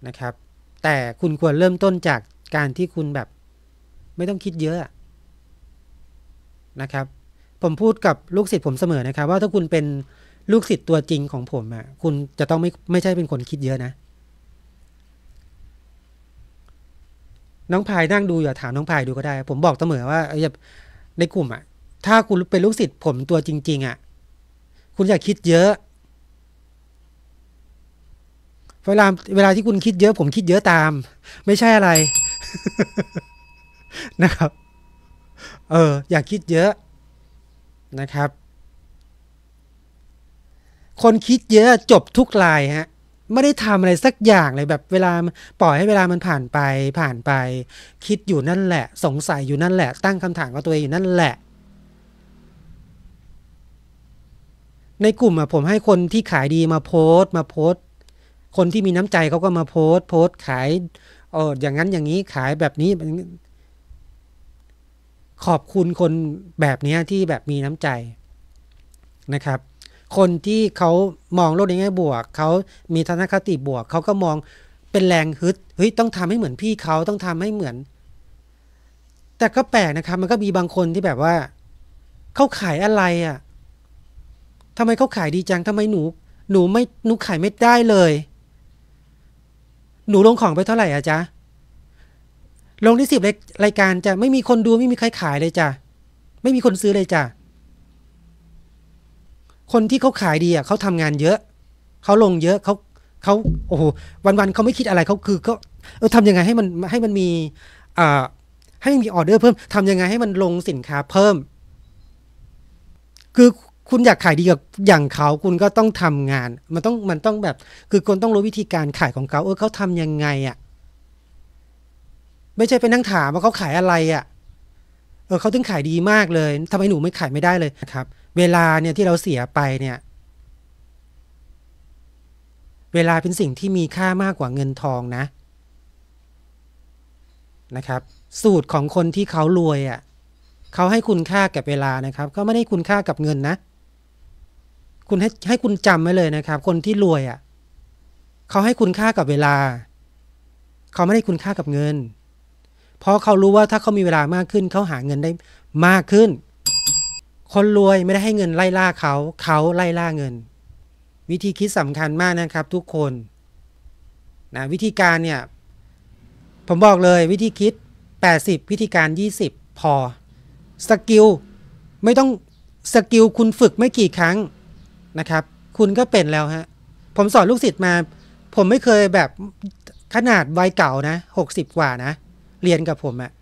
นะครับแต่คุณควรเริ่มต้นจากการที่คุณแบบไม่ต้องคิดเยอะนะครับ ผมพูดกับลูกศิษย์ผมเสมอนะครับ ว่าถ้าคุณเป็นลูกศิษย์ตัวจริงของผมอะ่ะคุณจะต้องไม่ไม่ใช่เป็นคนคิดเยอะนะ น้องพายนั่งดูอย่าถามน้องพายดูก็ได้ ผมบอกเสมอว่าอในกลุ่มอะ่ะถ้าคุณเป็นลูกศิษย์ผมตัวจริง ๆอะ่ะ คุณอย่าคิดเยอะเวลาเวลาที่คุณคิดเยอะ ผมคิดเยอะตาม ไม่ใช่อะไรนะครับ เอออย่าคิดเยอะนะครับ คนคิดเยอะจบทุกลายฮะ ไม่ได้ทำอะไรสักอย่างเลยแบบเวลาปล่อยให้เวลามันผ่านไปผ่านไป คิดอยู่นั่นแหละ สงสัยอยู่นั่นแหละ ตั้งคำถามกับตัวเองอยู่นั่นแหละ ในกลุ่มอะผมให้คนที่ขายดีมาโพสต์ มาโพสต์คนที่มีน้ำใจเขาก็มาโพสโพสขายเอออย่างนั้นอย่างนี้ขายแบบนี้ ขอบคุณคนแบบนี้ที่แบบมีน้ำใจนะครับ คนที่เขามองโลกในแง่บวก เขามีทัศนคติบวก เขาก็มองเป็นแรงฮึด เฮ้ย ต้องทำให้เหมือนพี่เขาต้องทำให้เหมือน แต่ก็แปลกนะครับ มันก็มีบางคนที่แบบว่า เขาขายอะไรอะ่ะ ทำไมเขาขายดีจัง ทำไมหนู หนูไม่ หนูขายไม่ได้เลยหนูลงของไปเท่าไหร่อะจ๊ะลงที่สิบรายการจะไม่มีคนดูไม่มีใครขายเลยจ้ะไม่มีคนซื้อเลยจ้ะคนที่เขาขายดีอะเขาทำงานเยอะเขาลงเยอะเขาเขาโอ้โหวันนเขาไม่คิดอะไรเขาคือก็เออทำยังไงให้มันให้มันมี อ่าให้มีออเดอร์ เพิ่มทำยังไงให้ มันลงสินค้าเพิ่มคือคุณอยากขายดีกับอย่างเขาคุณก็ต้องทำงาน มันต้องมันต้องแบบคือคนต้องรู้วิธีการขายของเขาเออเขาทำยังไงอะ่ะไม่ใช่ไปนั่งถามว่าเขาขายอะไรอะ่ะ เออเขาถึงขายดีมากเลยทำไมหนูไม่ขายไม่ได้เลยนะครับ เวลาเนี่ยที่เราเสียไปเนี่ย เวลาเป็นสิ่งที่มีค่ามากกว่าเงินทองนะนะครับ สูตรของคนที่เขารวยอะ่ะเขาให้คุณค่ากับเวลานะครับ ก็ไม่ได้คุณค่ากับเงินนะคุณให้ให้คุณจำไว้เลยนะครับ คนที่รวยอะ่ะเขาให้คุณค่ากับเวลา เขาไม่ได้คุณค่ากับเงินเพราะเขารู้ว่าถ้าเขามีเวลามากขึ้น เขาหาเงินได้มากขึ้น คนรวยไม่ได้ให้เงินไล่ล่าเขา เขาไล่ล่าเงิน วิธีคิดสำคัญมากนะครับทุกคนนะวิธีการเนี่ย ผมบอกเลยวิธีคิด 80 วิธีการ 20 พอ สกิลไม่ต้องสกิลคุณฝึกไม่กี่ครั้งนะครับคุณก็เป็นแล้วฮะ ผมสอนลูกศิษย์มา ผมไม่เคยแบบขนาดวัยเก่านะหกสิบกว่านะเรียนกับผมอะ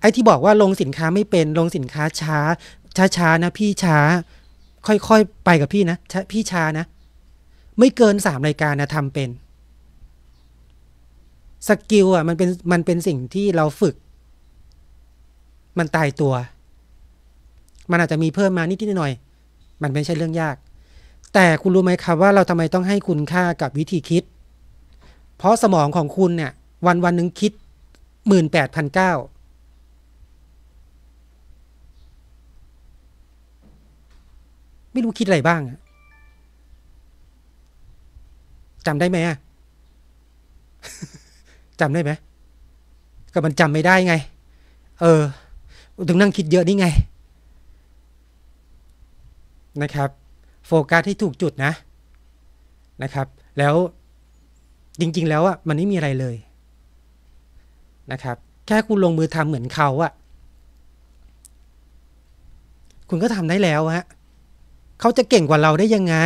ไอ้ที่บอกว่าลงสินค้าไม่เป็นลงสินค้าช้า ช้าช้านะพี่ช้า ค่อยๆไปกับพี่นะพี่ช้านะ ไม่เกินสามรายการนะทำเป็นสกิลอะมันเป็นมันเป็นสิ่งที่เราฝึก มันตายตัว มันอาจจะมีเพิ่มมานิดนิดหน่อยมันไม่ใช่เรื่องยาก แต่คุณรู้ไหมครับ ว่าเราทำไมต้องให้คุณค่ากับวิธีคิด เพราะสมองของคุณเนี่ยวันวันหนึ่งคิดหมื่นแปดพันเก้าไม่รู้คิดอะไรบ้างจำได้ไหมจํจำได้ไหมก็มันจำไม่ได้ไง เออ ถึงนั่งคิดเยอะนี่ไงนะครับโฟกัสที่ถูกจุดนะ นะครับ แล้วจริงๆแล้วอ่ะมันไม่มีอะไรเลยนะครับ แค่คุณลงมือทำเหมือนเขาอ่ะ คุณก็ทำได้แล้วฮะเขาจะเก่งกว่าเราได้ยังไง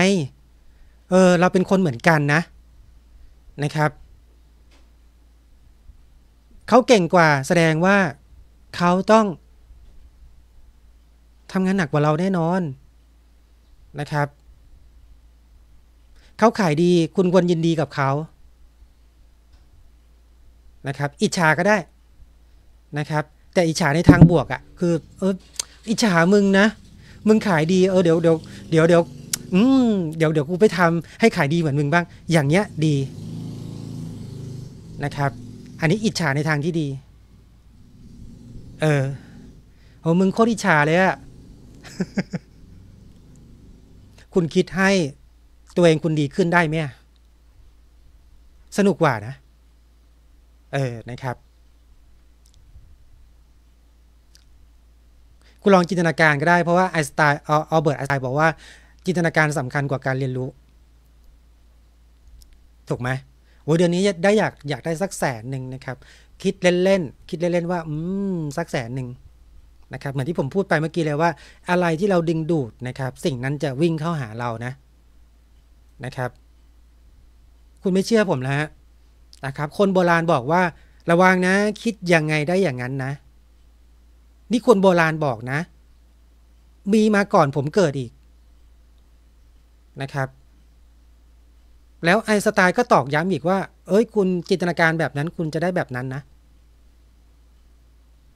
เออ เราเป็นคนเหมือนกันนะนะครับ เขาเก่งกว่าแสดงว่าเขาต้องทำงานหนักกว่าเราแน่นอนนะครับเขาขายดีคุณควรยินดีกับเขานะครับ อิจฉาก็ได้ นะครับ แต่อิจฉาในทางบวกอะ่ะ คือ เอออิจฉามึงนะมึงขาย ดีเออเดี๋ยวเดี๋ยวเดี๋ยวเดี๋ยวอืมเดี๋ยวเดี๋ยวกูไปทำ ให้ขายดีเหมือนมึงบ้าง อย่างเงี้ย ดีนะครับ อันนี้ อิจฉาในทางที่ดี เออโหมึงโคตรอิจฉาเลยอะคุณคิดให้ตัวเองคุณดีขึ้นได้ไหมสนุกกว่านะ เออนะครับคุณลองจินตนาการก็ได้เพราะว่าไอสไตล์อัลเบิร์ตไอสไตล์บอกว่า จินตนาการสำคัญกว่าการเรียนรู้ถูกไหมวันเดือนนี้ได้อยากอยากได้สักแสนหนึ่งนะครับ คิดเล่นๆคิดเล่นๆว่าอืมสักแสนหนึ่งนะครับเหมือนที่ผมพูดไปเมื่อกี้เลยว่าอะไรที่เราดึงดูดนะครับ สิ่งนั้นจะวิ่งเข้าหาเรานะนะครับ คุณไม่เชื่อผมแล้วนะครับ คนโบราณ บอกว่าระวังนะ คิดยังไงได้อย่างนั้นนะ นี่ คนโบราณบอกนะ มีมาก่อนผมเกิดอีกนะครับ แล้วไอสไตล์ก็ตอกย้ำอีกว่าเอ้ย คุณจินตนาการแบบนั้น คุณจะได้แบบนั้นนะ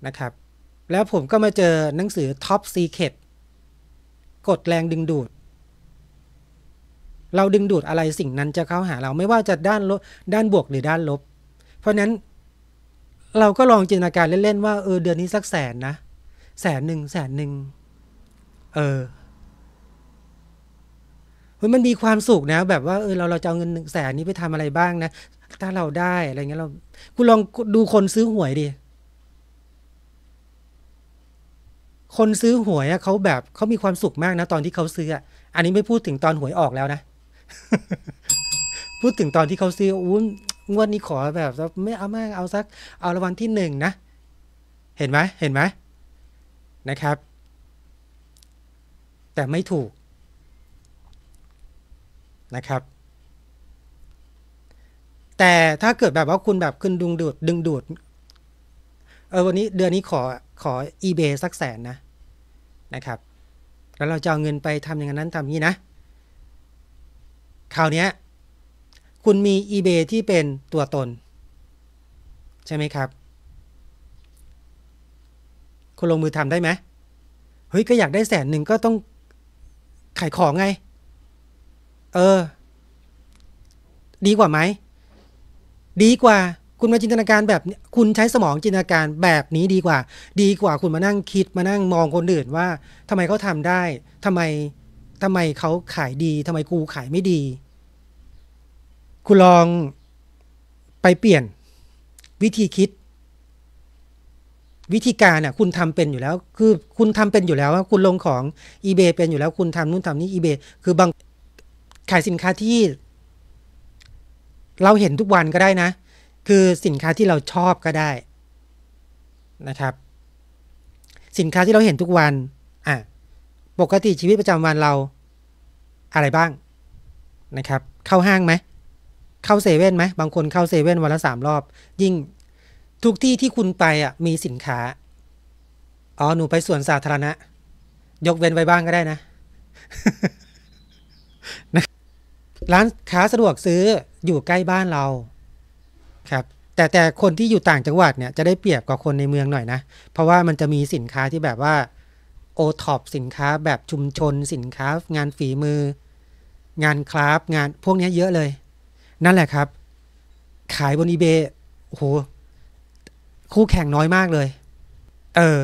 นะครับแล้วผมก็มาเจอหนังสือ Top Secret กดแรงดึงดูด เราดึงดูดอะไรสิ่งนั้นจะเข้าหาเรา ไม่ว่าจะด้านลบด้านบวกหรือด้านลบ เพราะนั้น เราก็ลอง จินตนาการเล่น ๆ ว่า เออ เดือนนี้สักแสนนะแสนหนึ่งแสนหนึ่งเออมันมีความสุขนะ แบบว่าเออเราเราจะเอาเงินหนึ่งแสนนี้ไปทำอะไรบ้างนะ ถ้าเราได้อะไรเงี้ยเรา คุณลองดูคนซื้อหวยดิคนซื้อหวยเขาแบบเขามีความสุขมากนะตอนที่เขาซื้อ อันนี้ไม่พูดถึงตอนหวยออกแล้วนะ พูดถึงตอนที่เขาซื้ออุ้งวดนี้ขอแบบไม่เอามากเอาสัก เอารางวัลที่หนึ่งนะ เห็นไหมเห็นไหมนะครับ แต่ไม่ถูก นะครับ แต่ถ้าเกิดแบบว่าคุณแบบคุณดึงดูดดึงดูดเออวันนี้เดือนนี้ขอขอ eBay สักแสนนะนะครับ แล้วเราจะเอาเงินไปทำอย่างนั้นทำนี้นะ คราวนี้คุณมี eBay ที่เป็นตัวตน ใช่ไหมครับ คุณลงมือทำได้ไหม เฮ้ย ก็อยากได้แสนหนึ่งก็ต้องขายของไง เออ ดีกว่าไหม ดีกว่าคุณมาจินตนาการแบบคุณใช้สมองจินตนาการแบบนี้ดีกว่า ดีกว่าคุณมานั่งคิดมานั่งมองคนอื่นว่า ทำไมเขาทาได้ทำไมทำไมเขาขายดี ทำไมกูขายไม่ดี คุณลองไปเปลี่ยนวิธีคิด วิธีการน่ะคุณทำเป็นอยู่แล้ว คือคุณทำเป็นอยู่แล้วคุณลงของ eBay เป็นอยู่แล้ว คุณทำนู่นทำนี่ eBay คือบาง ขายสินค้าที่ เราเห็นทุกวันก็ได้นะคือสินค้าที่เราชอบก็ได้นะครับ สินค้าที่เราเห็นทุกวันอ่ะปกติชีวิตประจำวันเราอะไรบ้างนะครับ เข้าห้างไหม เข้า เซเว่นไหม บางคนเข้าเซเว่นวันละสามรอบ ยิ่งทุกที่ที่คุณไปอ่ะมีสินค้า อ๋อหนูไปสวนสาธารณะ ยกเว้นไว้ บ้างก็ได้นะนะร้านค้าสะดวกซื้ออยู่ใกล้บ้านเราครับแต่แต่คนที่อยู่ต่าง จังหวัดเนี่ยจะได้เปรียบกว่าคนในเมืองหน่อยนะ เพราะ ว่า มันจะมีสินค้าที่แบบว่าโอท็อปสินค้าแบบชุมชนสินค้า งานฝีมือ งานคราฟงานพวกนี้เยอะเลย นั่นแหละครับ ขายบนอีเบโอ้โห คู่แข่ง น้อยมากเลย เออ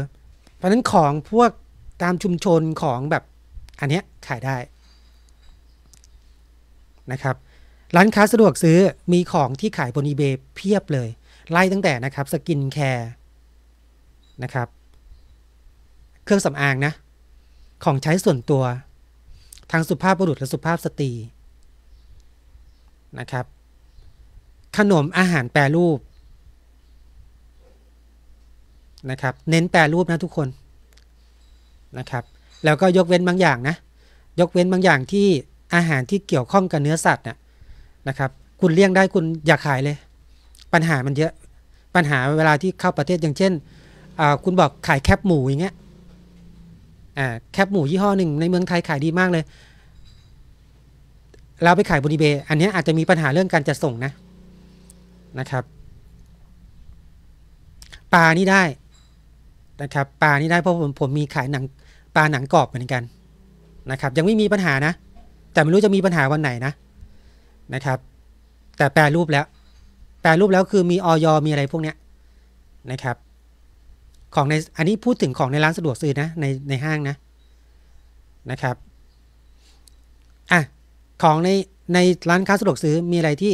เพราะนั้นของพวกตามชุมชนของแบบ อันเนี้ยขายได้ นะครับร้านค้าสะดวกซื้อมีของที่ขายบน eBay เพียบเลย ไล่ตั้งแต่นะครับ สกินแคร์นะครับเครื่องสำอางนะ ของใช้ส่วนตัว ทางสุภาพบุรุษและสุภาพสตรีนะครับ ขนมอาหารแปรรูปนะครับ เน้นแปรรูปนะทุกคนนะครับ แล้วก็ยกเว้นบางอย่างนะ ยกเว้นบางอย่างที่อาหารที่เกี่ยวข้องกับเนื้อสัตว์เนะ่ยนะครับคุณเลี่ยงได้คุณอย่าขายเลย ปัญหามันเยอะ ปัญหาเวลาที่เข้าประเทศอย่างเช่น คุณบอกขายแคบหมูอย่างเงี้ยแคบหมูยี่ห้อหนึ่งในเมืองไทย ขายดีมากเลย เราไปขายบริีเบ อันนี้อาจจะมีปัญหาเรื่องการจัดส่งนะนะครับ ปลานี่ได้นะครับปลานี่ได้เพราะผมผมมีขายหนังปลาหนังกรอบเหมือนกันนะครับ ยังไม่มีปัญหานะ แต่ไม่รู้จะมีปัญหาวันไหนนะนะครับแต่แปลรูปแล้ว แปลรูปแล้วคือมีออยมีอะไรพวกเนี้ยนะครับ ของในอันนี้พูดถึงของในร้านสะดวกซื้อนะในในห้างนะนะครับอ่ะของในในร้านค้าสะดวกซื้อมีอะไรที่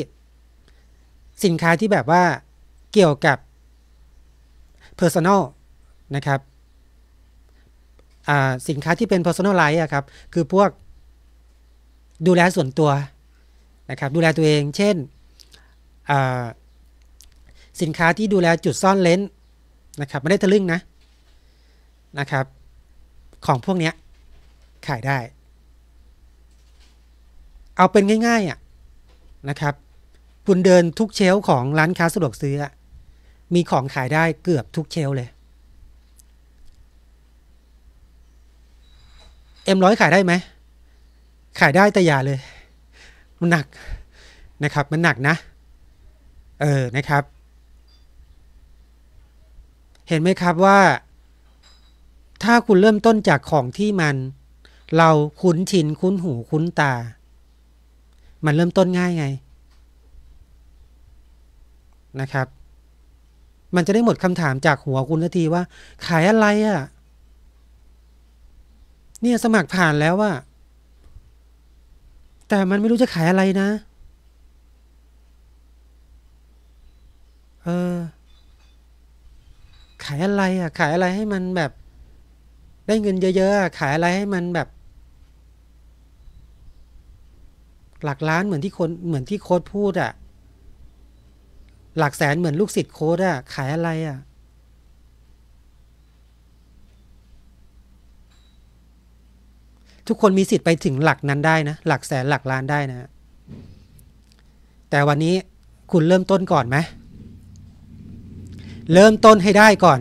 สินค้าที่แบบว่าเกี่ยวกับ Personal นะครับอ่าสินค้าที่เป็น Personal ไลท์อะครับ คือพวกดูแลส่วนตัวนะครับดูแลตัวเองเช่นสินค้าที่ดูแลจุดซ่อนเลนส์นะครับไม่ได้ทะลึ่งนะนะครับ ของพวกนี้ ขายได้ เอาเป็นง่ายๆอ่ะนะครับคุณเดินทุกเชลของร้านค้าสะดวกซื้อ มีของขายได้เกือบทุกเชลเลย เอ็มร้อยขายได้ไหมขายได้แต่อย่าเลยมันหนักนะครับ มันหนักนะ เออ นะครับ เห็นไหมครับว่า ถ้าคุณเริ่มต้นจากของที่มัน เราคุ้นชินคุ้นหูคุ้นตา มันเริ่มต้นง่ายไงนะครับ มันจะได้หมดคำถามจากหัวคุณทีว่า ขายอะไรอะ่ะ เนี่ยสมัครผ่านแล้วอะ่ะแต่มันไม่รู้จะขายอะไรนะ เออ ขายอะไร อ่ะ ขายอะไรให้มันแบบ ได้เงินเยอะๆขายอะไรให้มันแบบ หลักล้านเหมือนที่คนเหมือนที่โค้ดพูดอ่ะ หลักแสนเหมือนลูกศิษย์โค้ดอ่ะ ขายอะไรอ่ะทุกคนมีสิทธิ์ไปถึงหลักนั้นได้นะหลักแสนหลักล้านได้นะ แต่วันนี้คุณเริ่มต้นก่อนไหม เริ่มต้นให้ได้ก่อน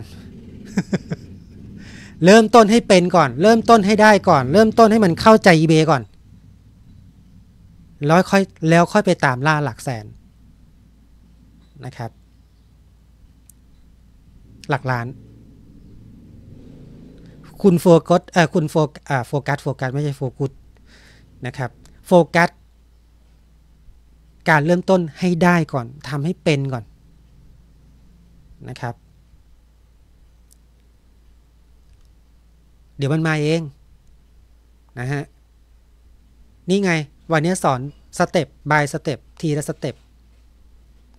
เริ่มต้นให้เป็นก่อน เริ่มต้นให้ได้ก่อน เริ่มต้นให้มันเข้าใจอีเบก่อนแล้วค่อยแล้วค่อยไปตามล่าหลักแสนนะครับ หลักล้านคุณ โฟกัสเอ่อคุณ โฟกัส โฟกัส โฟกัส ไม่ใช่ โฟกัสนะครับ โฟกัส การเริ่มต้นให้ได้ก่อน ทำให้เป็นก่อนนะครับ เดี๋ยวมันมาเอง นะฮะ นี่ไง วันนี้สอนสเต็ป บายสเต็ป ทีละสเต็ป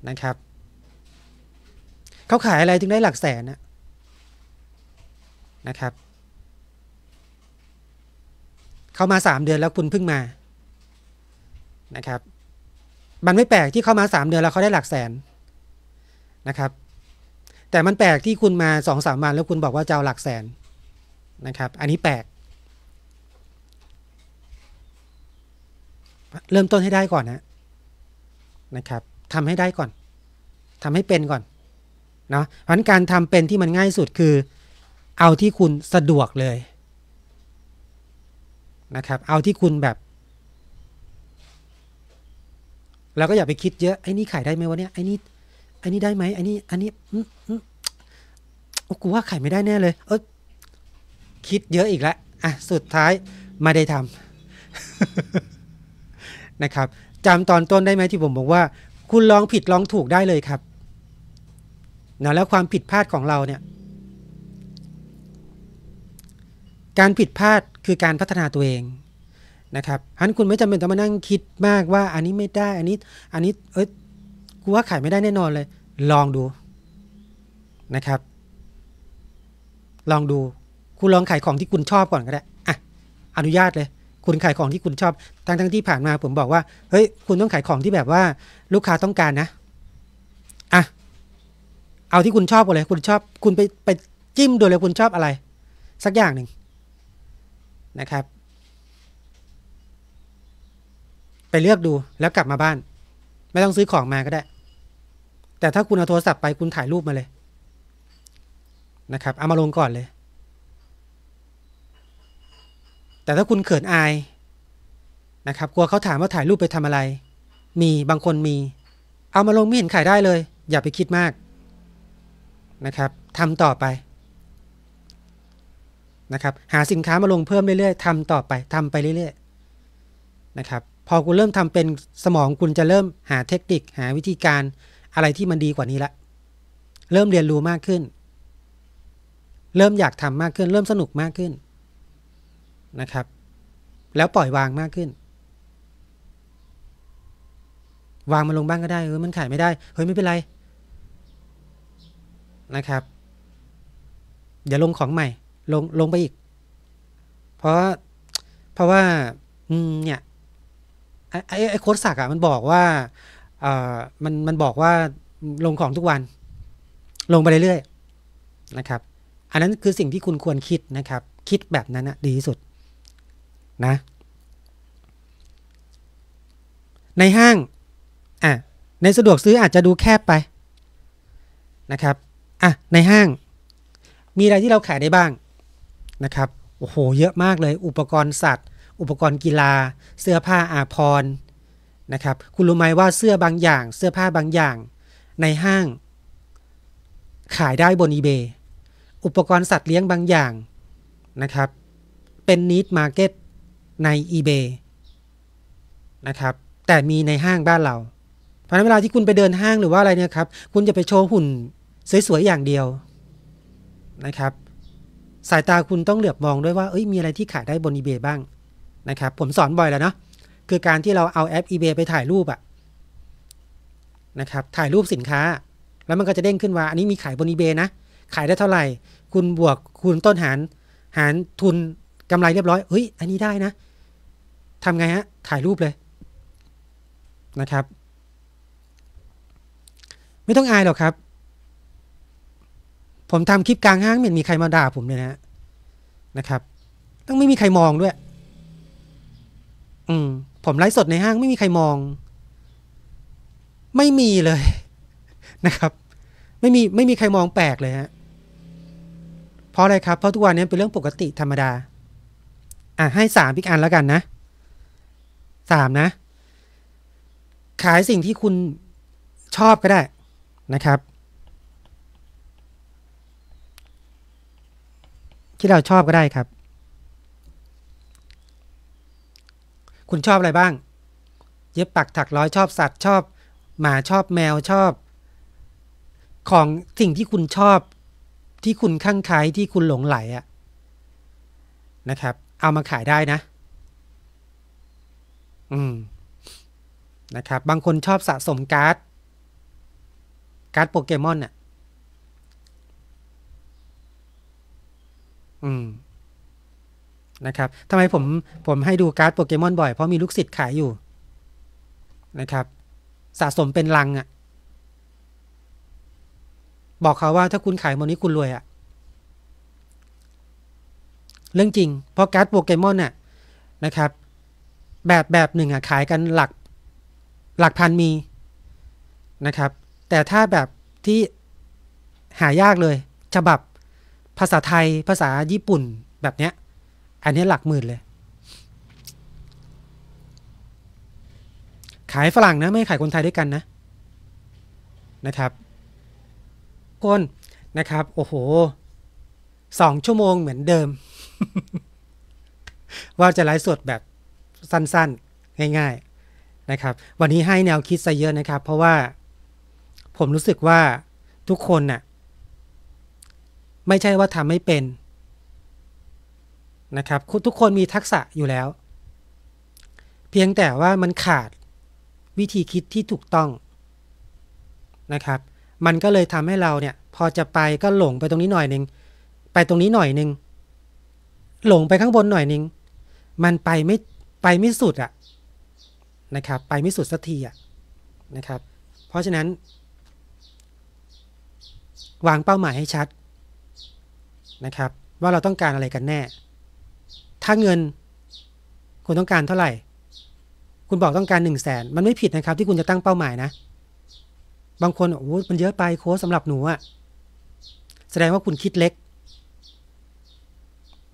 นะครับ เขาขายอะไรถึงได้หลักแสนนะนะครับเข้ามาสามเดือนแล้วคุณเพิ่งมา นะครับ มันไม่แปลก ที่เข้ามาสามเดือนแล้วเขาได้หลักแสน นะครับ แต่มันแปลกที่คุณมาสองสามวันแล้วคุณบอกว่าจะเอาหลักแสน นะครับ อันนี้แปลก เริ่มต้นให้ได้ก่อนนะนะครับทำให้ได้ก่อน ทำให้เป็นก่อน เนาะเพราะการทำเป็นที่มันง่ายสุดคือ เอาที่คุณสะดวกเลยนะครับเอาที่คุณแบบ แล้วก็อย่าไปคิดเยอะไอ้นี่ขายได้ไหมวะเนี่ยไอ้นี่ไอ้นี่ได้ไหมไอ้นี่อันนี้อืมอืมโอ้กูว่าขายไม่ได้แน่เลย เออคิดเยอะอีกแล้วอ่ะสุดท้ายไม่ได้ทำนะครับจำตอนต้นได้ไหมที่ผมบอกว่า คุณลองผิดลองถูกได้เลยครับนะแล้วความผิดพลาดของเราเนี่ยการผิดพลาดคือการพัฒนาตัวเองนะครับฮันคุณไม่จำเป็นต้องมานั่งคิดมากว่า อันนี้ไม่ได้ อันนี้ อันนี้ เอ้ยกูว่าขายไม่ได้แน่นอนเลย ลองดูนะครับ ลองดู คุณลองขายของที่คุณชอบก่อนก็ได้ อ่ะ อนุญาตเลย คุณขายของที่คุณชอบทั้งทั้งที่ผ่านมาผมบอกว่า เฮ้ย คุณต้องขายของที่แบบว่าลูกค้าต้องการนะ อ่ะ เอาที่คุณชอบก่อนเลย คุณชอบ คุณไป ไปจิ้มดูเลย คุณชอบอะไร สักอย่างหนึ่งนะครับ ไปเลือกดูแล้วกลับมาบ้าน ไม่ต้องซื้อของมาก็ได้ แต่ถ้าคุณเอาโทรศัพท์ไปคุณถ่ายรูปมาเลยนะครับ เอามาลงก่อนเลย แต่ถ้าคุณเขินอายนะครับ กลัวเขาถามว่าถ่ายรูปไปทำอะไร มีบางคนมี เอามาลงไม่เห็นขายได้เลย อย่าไปคิดมากนะครับทำต่อไปนะครับหาสินค้ามาลงเพิ่มเรื่อย ๆ ทำต่อไปทำไปเรื่อย ๆนะครับ พอคุณเริ่มทำเป็นสมองคุณจะเริ่มหาเทคนิคหาวิธีการอะไรที่มันดีกว่านี้ละเริ่มเรียนรู้มากขึ้น เริ่มอยากทำมากขึ้น เริ่มสนุกมากขึ้นนะครับ แล้วปล่อยวางมากขึ้น วางมาลงบ้างก็ได้เออมันขายไม่ได้เฮ้ยไม่เป็นไรนะครับเดี๋ยวลงของใหม่ลง ลงไปอีก เพราะ เพราะว่าเนี่ย ไอ้ไอ้โค้ดสักอ่ะ มันบอกว่า เอ่อมัน มันบอกว่า ลงของทุกวัน ลงไปเรื่อยๆนะครับ อันนั้นคือสิ่งที่คุณควรคิดนะครับ คิดแบบนั้นนะดีที่สุด นะ ในห้าง อ่ะ ในสะดวกซื้ออาจจะดูแคบไป นะครับ อ่ะ ในห้าง มีอะไร ที่เรา ขายได้บ้างนะครับ โอ้โห เยอะมากเลย อุปกรณ์สัตว์ อุปกรณ์กีฬา เสื้อผ้าอาภรณ์นะครับ คุณรู้ไหมว่าเสื้อบางอย่าง เสื้อผ้าบางอย่าง ในห้าง ขายได้บนอีเบอุปกรณ์สัตว์เลี้ยงบางอย่างนะครับ เป็นนิดมาร์เก็ตในอีเบนะครับ แต่มีในห้างบ้านเรา เพราะนั้นเวลาที่คุณไปเดินห้างหรือว่าอะไรเนี่ยครับ คุณจะไปโชว์หุ่นสวยๆอย่างเดียวนะครับสายตา คุณต้อง เหลือบมองด้วยว่า เอ้ย มีอะไรที่ขายได้บน eBay บ้างนะครับ ผม สอนบ่อยแล้วเนาะ คือการที่เราเอาแอป eBay ไปถ่ายรูปอะนะครับ ถ่ายรูปสินค้า แล้วมันก็จะเด้งขึ้นว่า อันนี้มีขายบน eBay นะ ขายได้เท่าไหร่ คุณบวกคูณต้นหารหารทุนกำไรเรียบร้อย เฮ้ย อันนี้ได้นะ ทำไงฮะ ถ่ายรูปเลยนะครับ ไม่ต้องอายหรอกครับผมทำคลิปกลางห้างไม่มีใครมาด่าผมเลยนะนะครับ ต้องไม่มีใครมองด้วย อืม ผมไลฟ์สดในห้างไม่มีใครมอง ไม่มีเลยนะครับ ไม่มีไม่มีใครมองแปลกเลยฮะ เพราะอะไรครับ เพราะทุกวันนี้เป็นเรื่องปกติธรรมดา อ่ะให้สามพิกอันแล้วกันนะสามนะ ขายสิ่งที่คุณชอบก็ได้นะครับที่เราชอบก็ได้ครับ คุณชอบอะไรบ้าง เย็บปักถักร้อยชอบสัตว์ชอบหมาชอบแมวชอบ ของสิ่งที่คุณชอบที่คุณข้างใครที่คุณหลงไหลอะนะครับ เอามาขายได้นะ อืมนะครับ บางคนชอบสะสมการ์ดการ์ดโปเกมอนอะอืม นะครับทำไมผมผมให้ดูการ์ดโปเกมอนบ่อย เพราะมีลูกศิษย์ขายอยู่นะครับ สะสมเป็นลังอะ่ะ บอกเขาว่าถ้าคุณขายโมนี้ คุณรวยอะ่ะเรื่อง จริง เพราะการ์ดโปเกมอนน่ะ นะครับ แบบแบบหนึ่งอะ่ะขายกันหลัก หลักพันมีนะครับ แต่ถ้าแบบที่หายากเลย ฉบับภาษาไทย ภาษาญี่ปุ่น แบบเนี้ย อันนี้หลักหมื่นเลย ขายฝรั่งนะ ไม่ขายคนไทยด้วยกันนะ นะครับ คน นะครับ โอ้โห สองชั่วโมงเหมือนเดิม ว่าจะไลฟ์สดแบบสั้นๆ ง่ายๆ นะครับ วันนี้ให้แนวคิดซะเยอะนะครับ เพราะว่าผมรู้สึกว่าทุกคนน่ะไม่ใช่ว่าทำไม่เป็นนะครับ ทุกคนมีทักษะอยู่แล้ว เพียงแต่ว่ามันขาดวิธีคิดที่ถูกต้องนะครับ มันก็เลยทำให้เราเนี่ย พอจะไปก็หลงไปตรงนี้หน่อยนึง ไปตรงนี้หน่อยนึงหลงไปข้างบนหน่อยนึงมันไปไม่ ไปไม่สุดอะนะครับ ไปไม่สุดสักทีอ่ะ นะครับ เพราะฉะนั้น วางเป้าหมายให้ชัดนะครับ ว่าเราต้องการอะไรกันแน่ ถ้าเงิน คุณ ต้องการเท่าไหร่ คุณบอกต้องการ1นึ่งแสนมันไม่ผิดนะครับ ที่คุณจะตั้งเป้าหมาย นะ บางคนโอ้มันเยอะไปโค้ชสำหรับหนูอะแสดงว่าคุณคิดเล็ก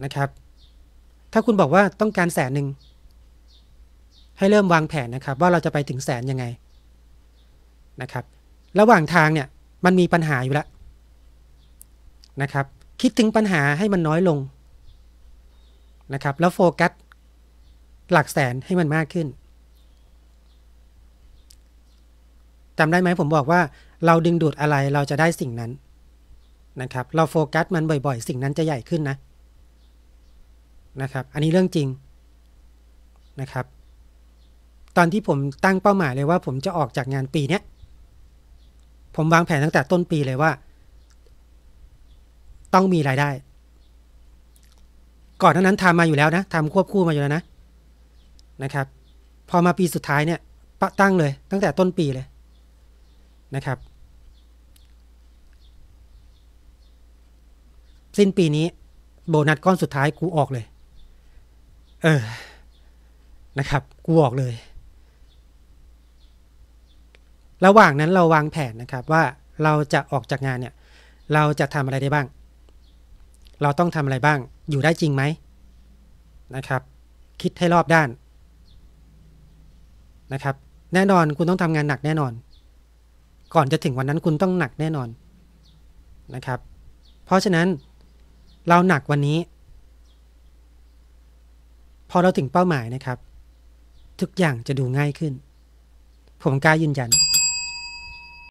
นะครับ ถ้าคุณบอกว่าต้องการแสนหนึ่งให้เริ่มวางแผนนะครับ ว่าเราจะไปถึงแสนยังไงนะครับ ระหว่างทางเนี่ย มันมีปัญหาอยู่แล้วนะครับคิดถึงปัญหาให้มันน้อยลงนะครับ แล้วโฟกัสหลักแสนให้มันมากขึ้นจำได้ไหมผมบอกว่าเราดึงดูดอะไรเราจะได้สิ่งนั้นนะครับ เราโฟกัสมันบ่อยๆ สิ่งนั้นจะใหญ่ขึ้นนะนะครับ อันนี้เรื่องจริงนะครับ ตอนที่ผมตั้งเป้าหมายเลยว่าผมจะออกจากงานปีนี้ผมวางแผนตั้งแต่ต้นปีเลยว่าต้องมีรายได้ ก่อนนั้นทำมาอยู่แล้วนะ ทำควบคู่มาอยู่แล้วนะ นะครับ พอมาปีสุดท้ายเนี่ยปะตั้งเลย ตั้งแต่ต้นปีเลย นะครับ สิ้นปีนี้ โบนัสก้อนสุดท้าย กูออกเลย เออ นะครับ กูออกเลย ระหว่างนั้นเราวางแผนนะครับว่าเราจะออกจากงานเนี่ย เราจะทำอะไรได้บ้างเราต้องทำอะไรบ้าง อยู่ได้จริงไหมนะครับ คิดให้รอบด้าน นะครับ แน่นอนคุณต้องทำงานหนักแน่นอน ก่อนจะถึงวันนั้นคุณต้องหนักแน่นอน นะครับ เพราะฉะนั้น เราหนักวันนี้ พอเราถึงเป้าหมายนะครับ ทุกอย่างจะดูง่ายขึ้น ผมกล้ายืนยัน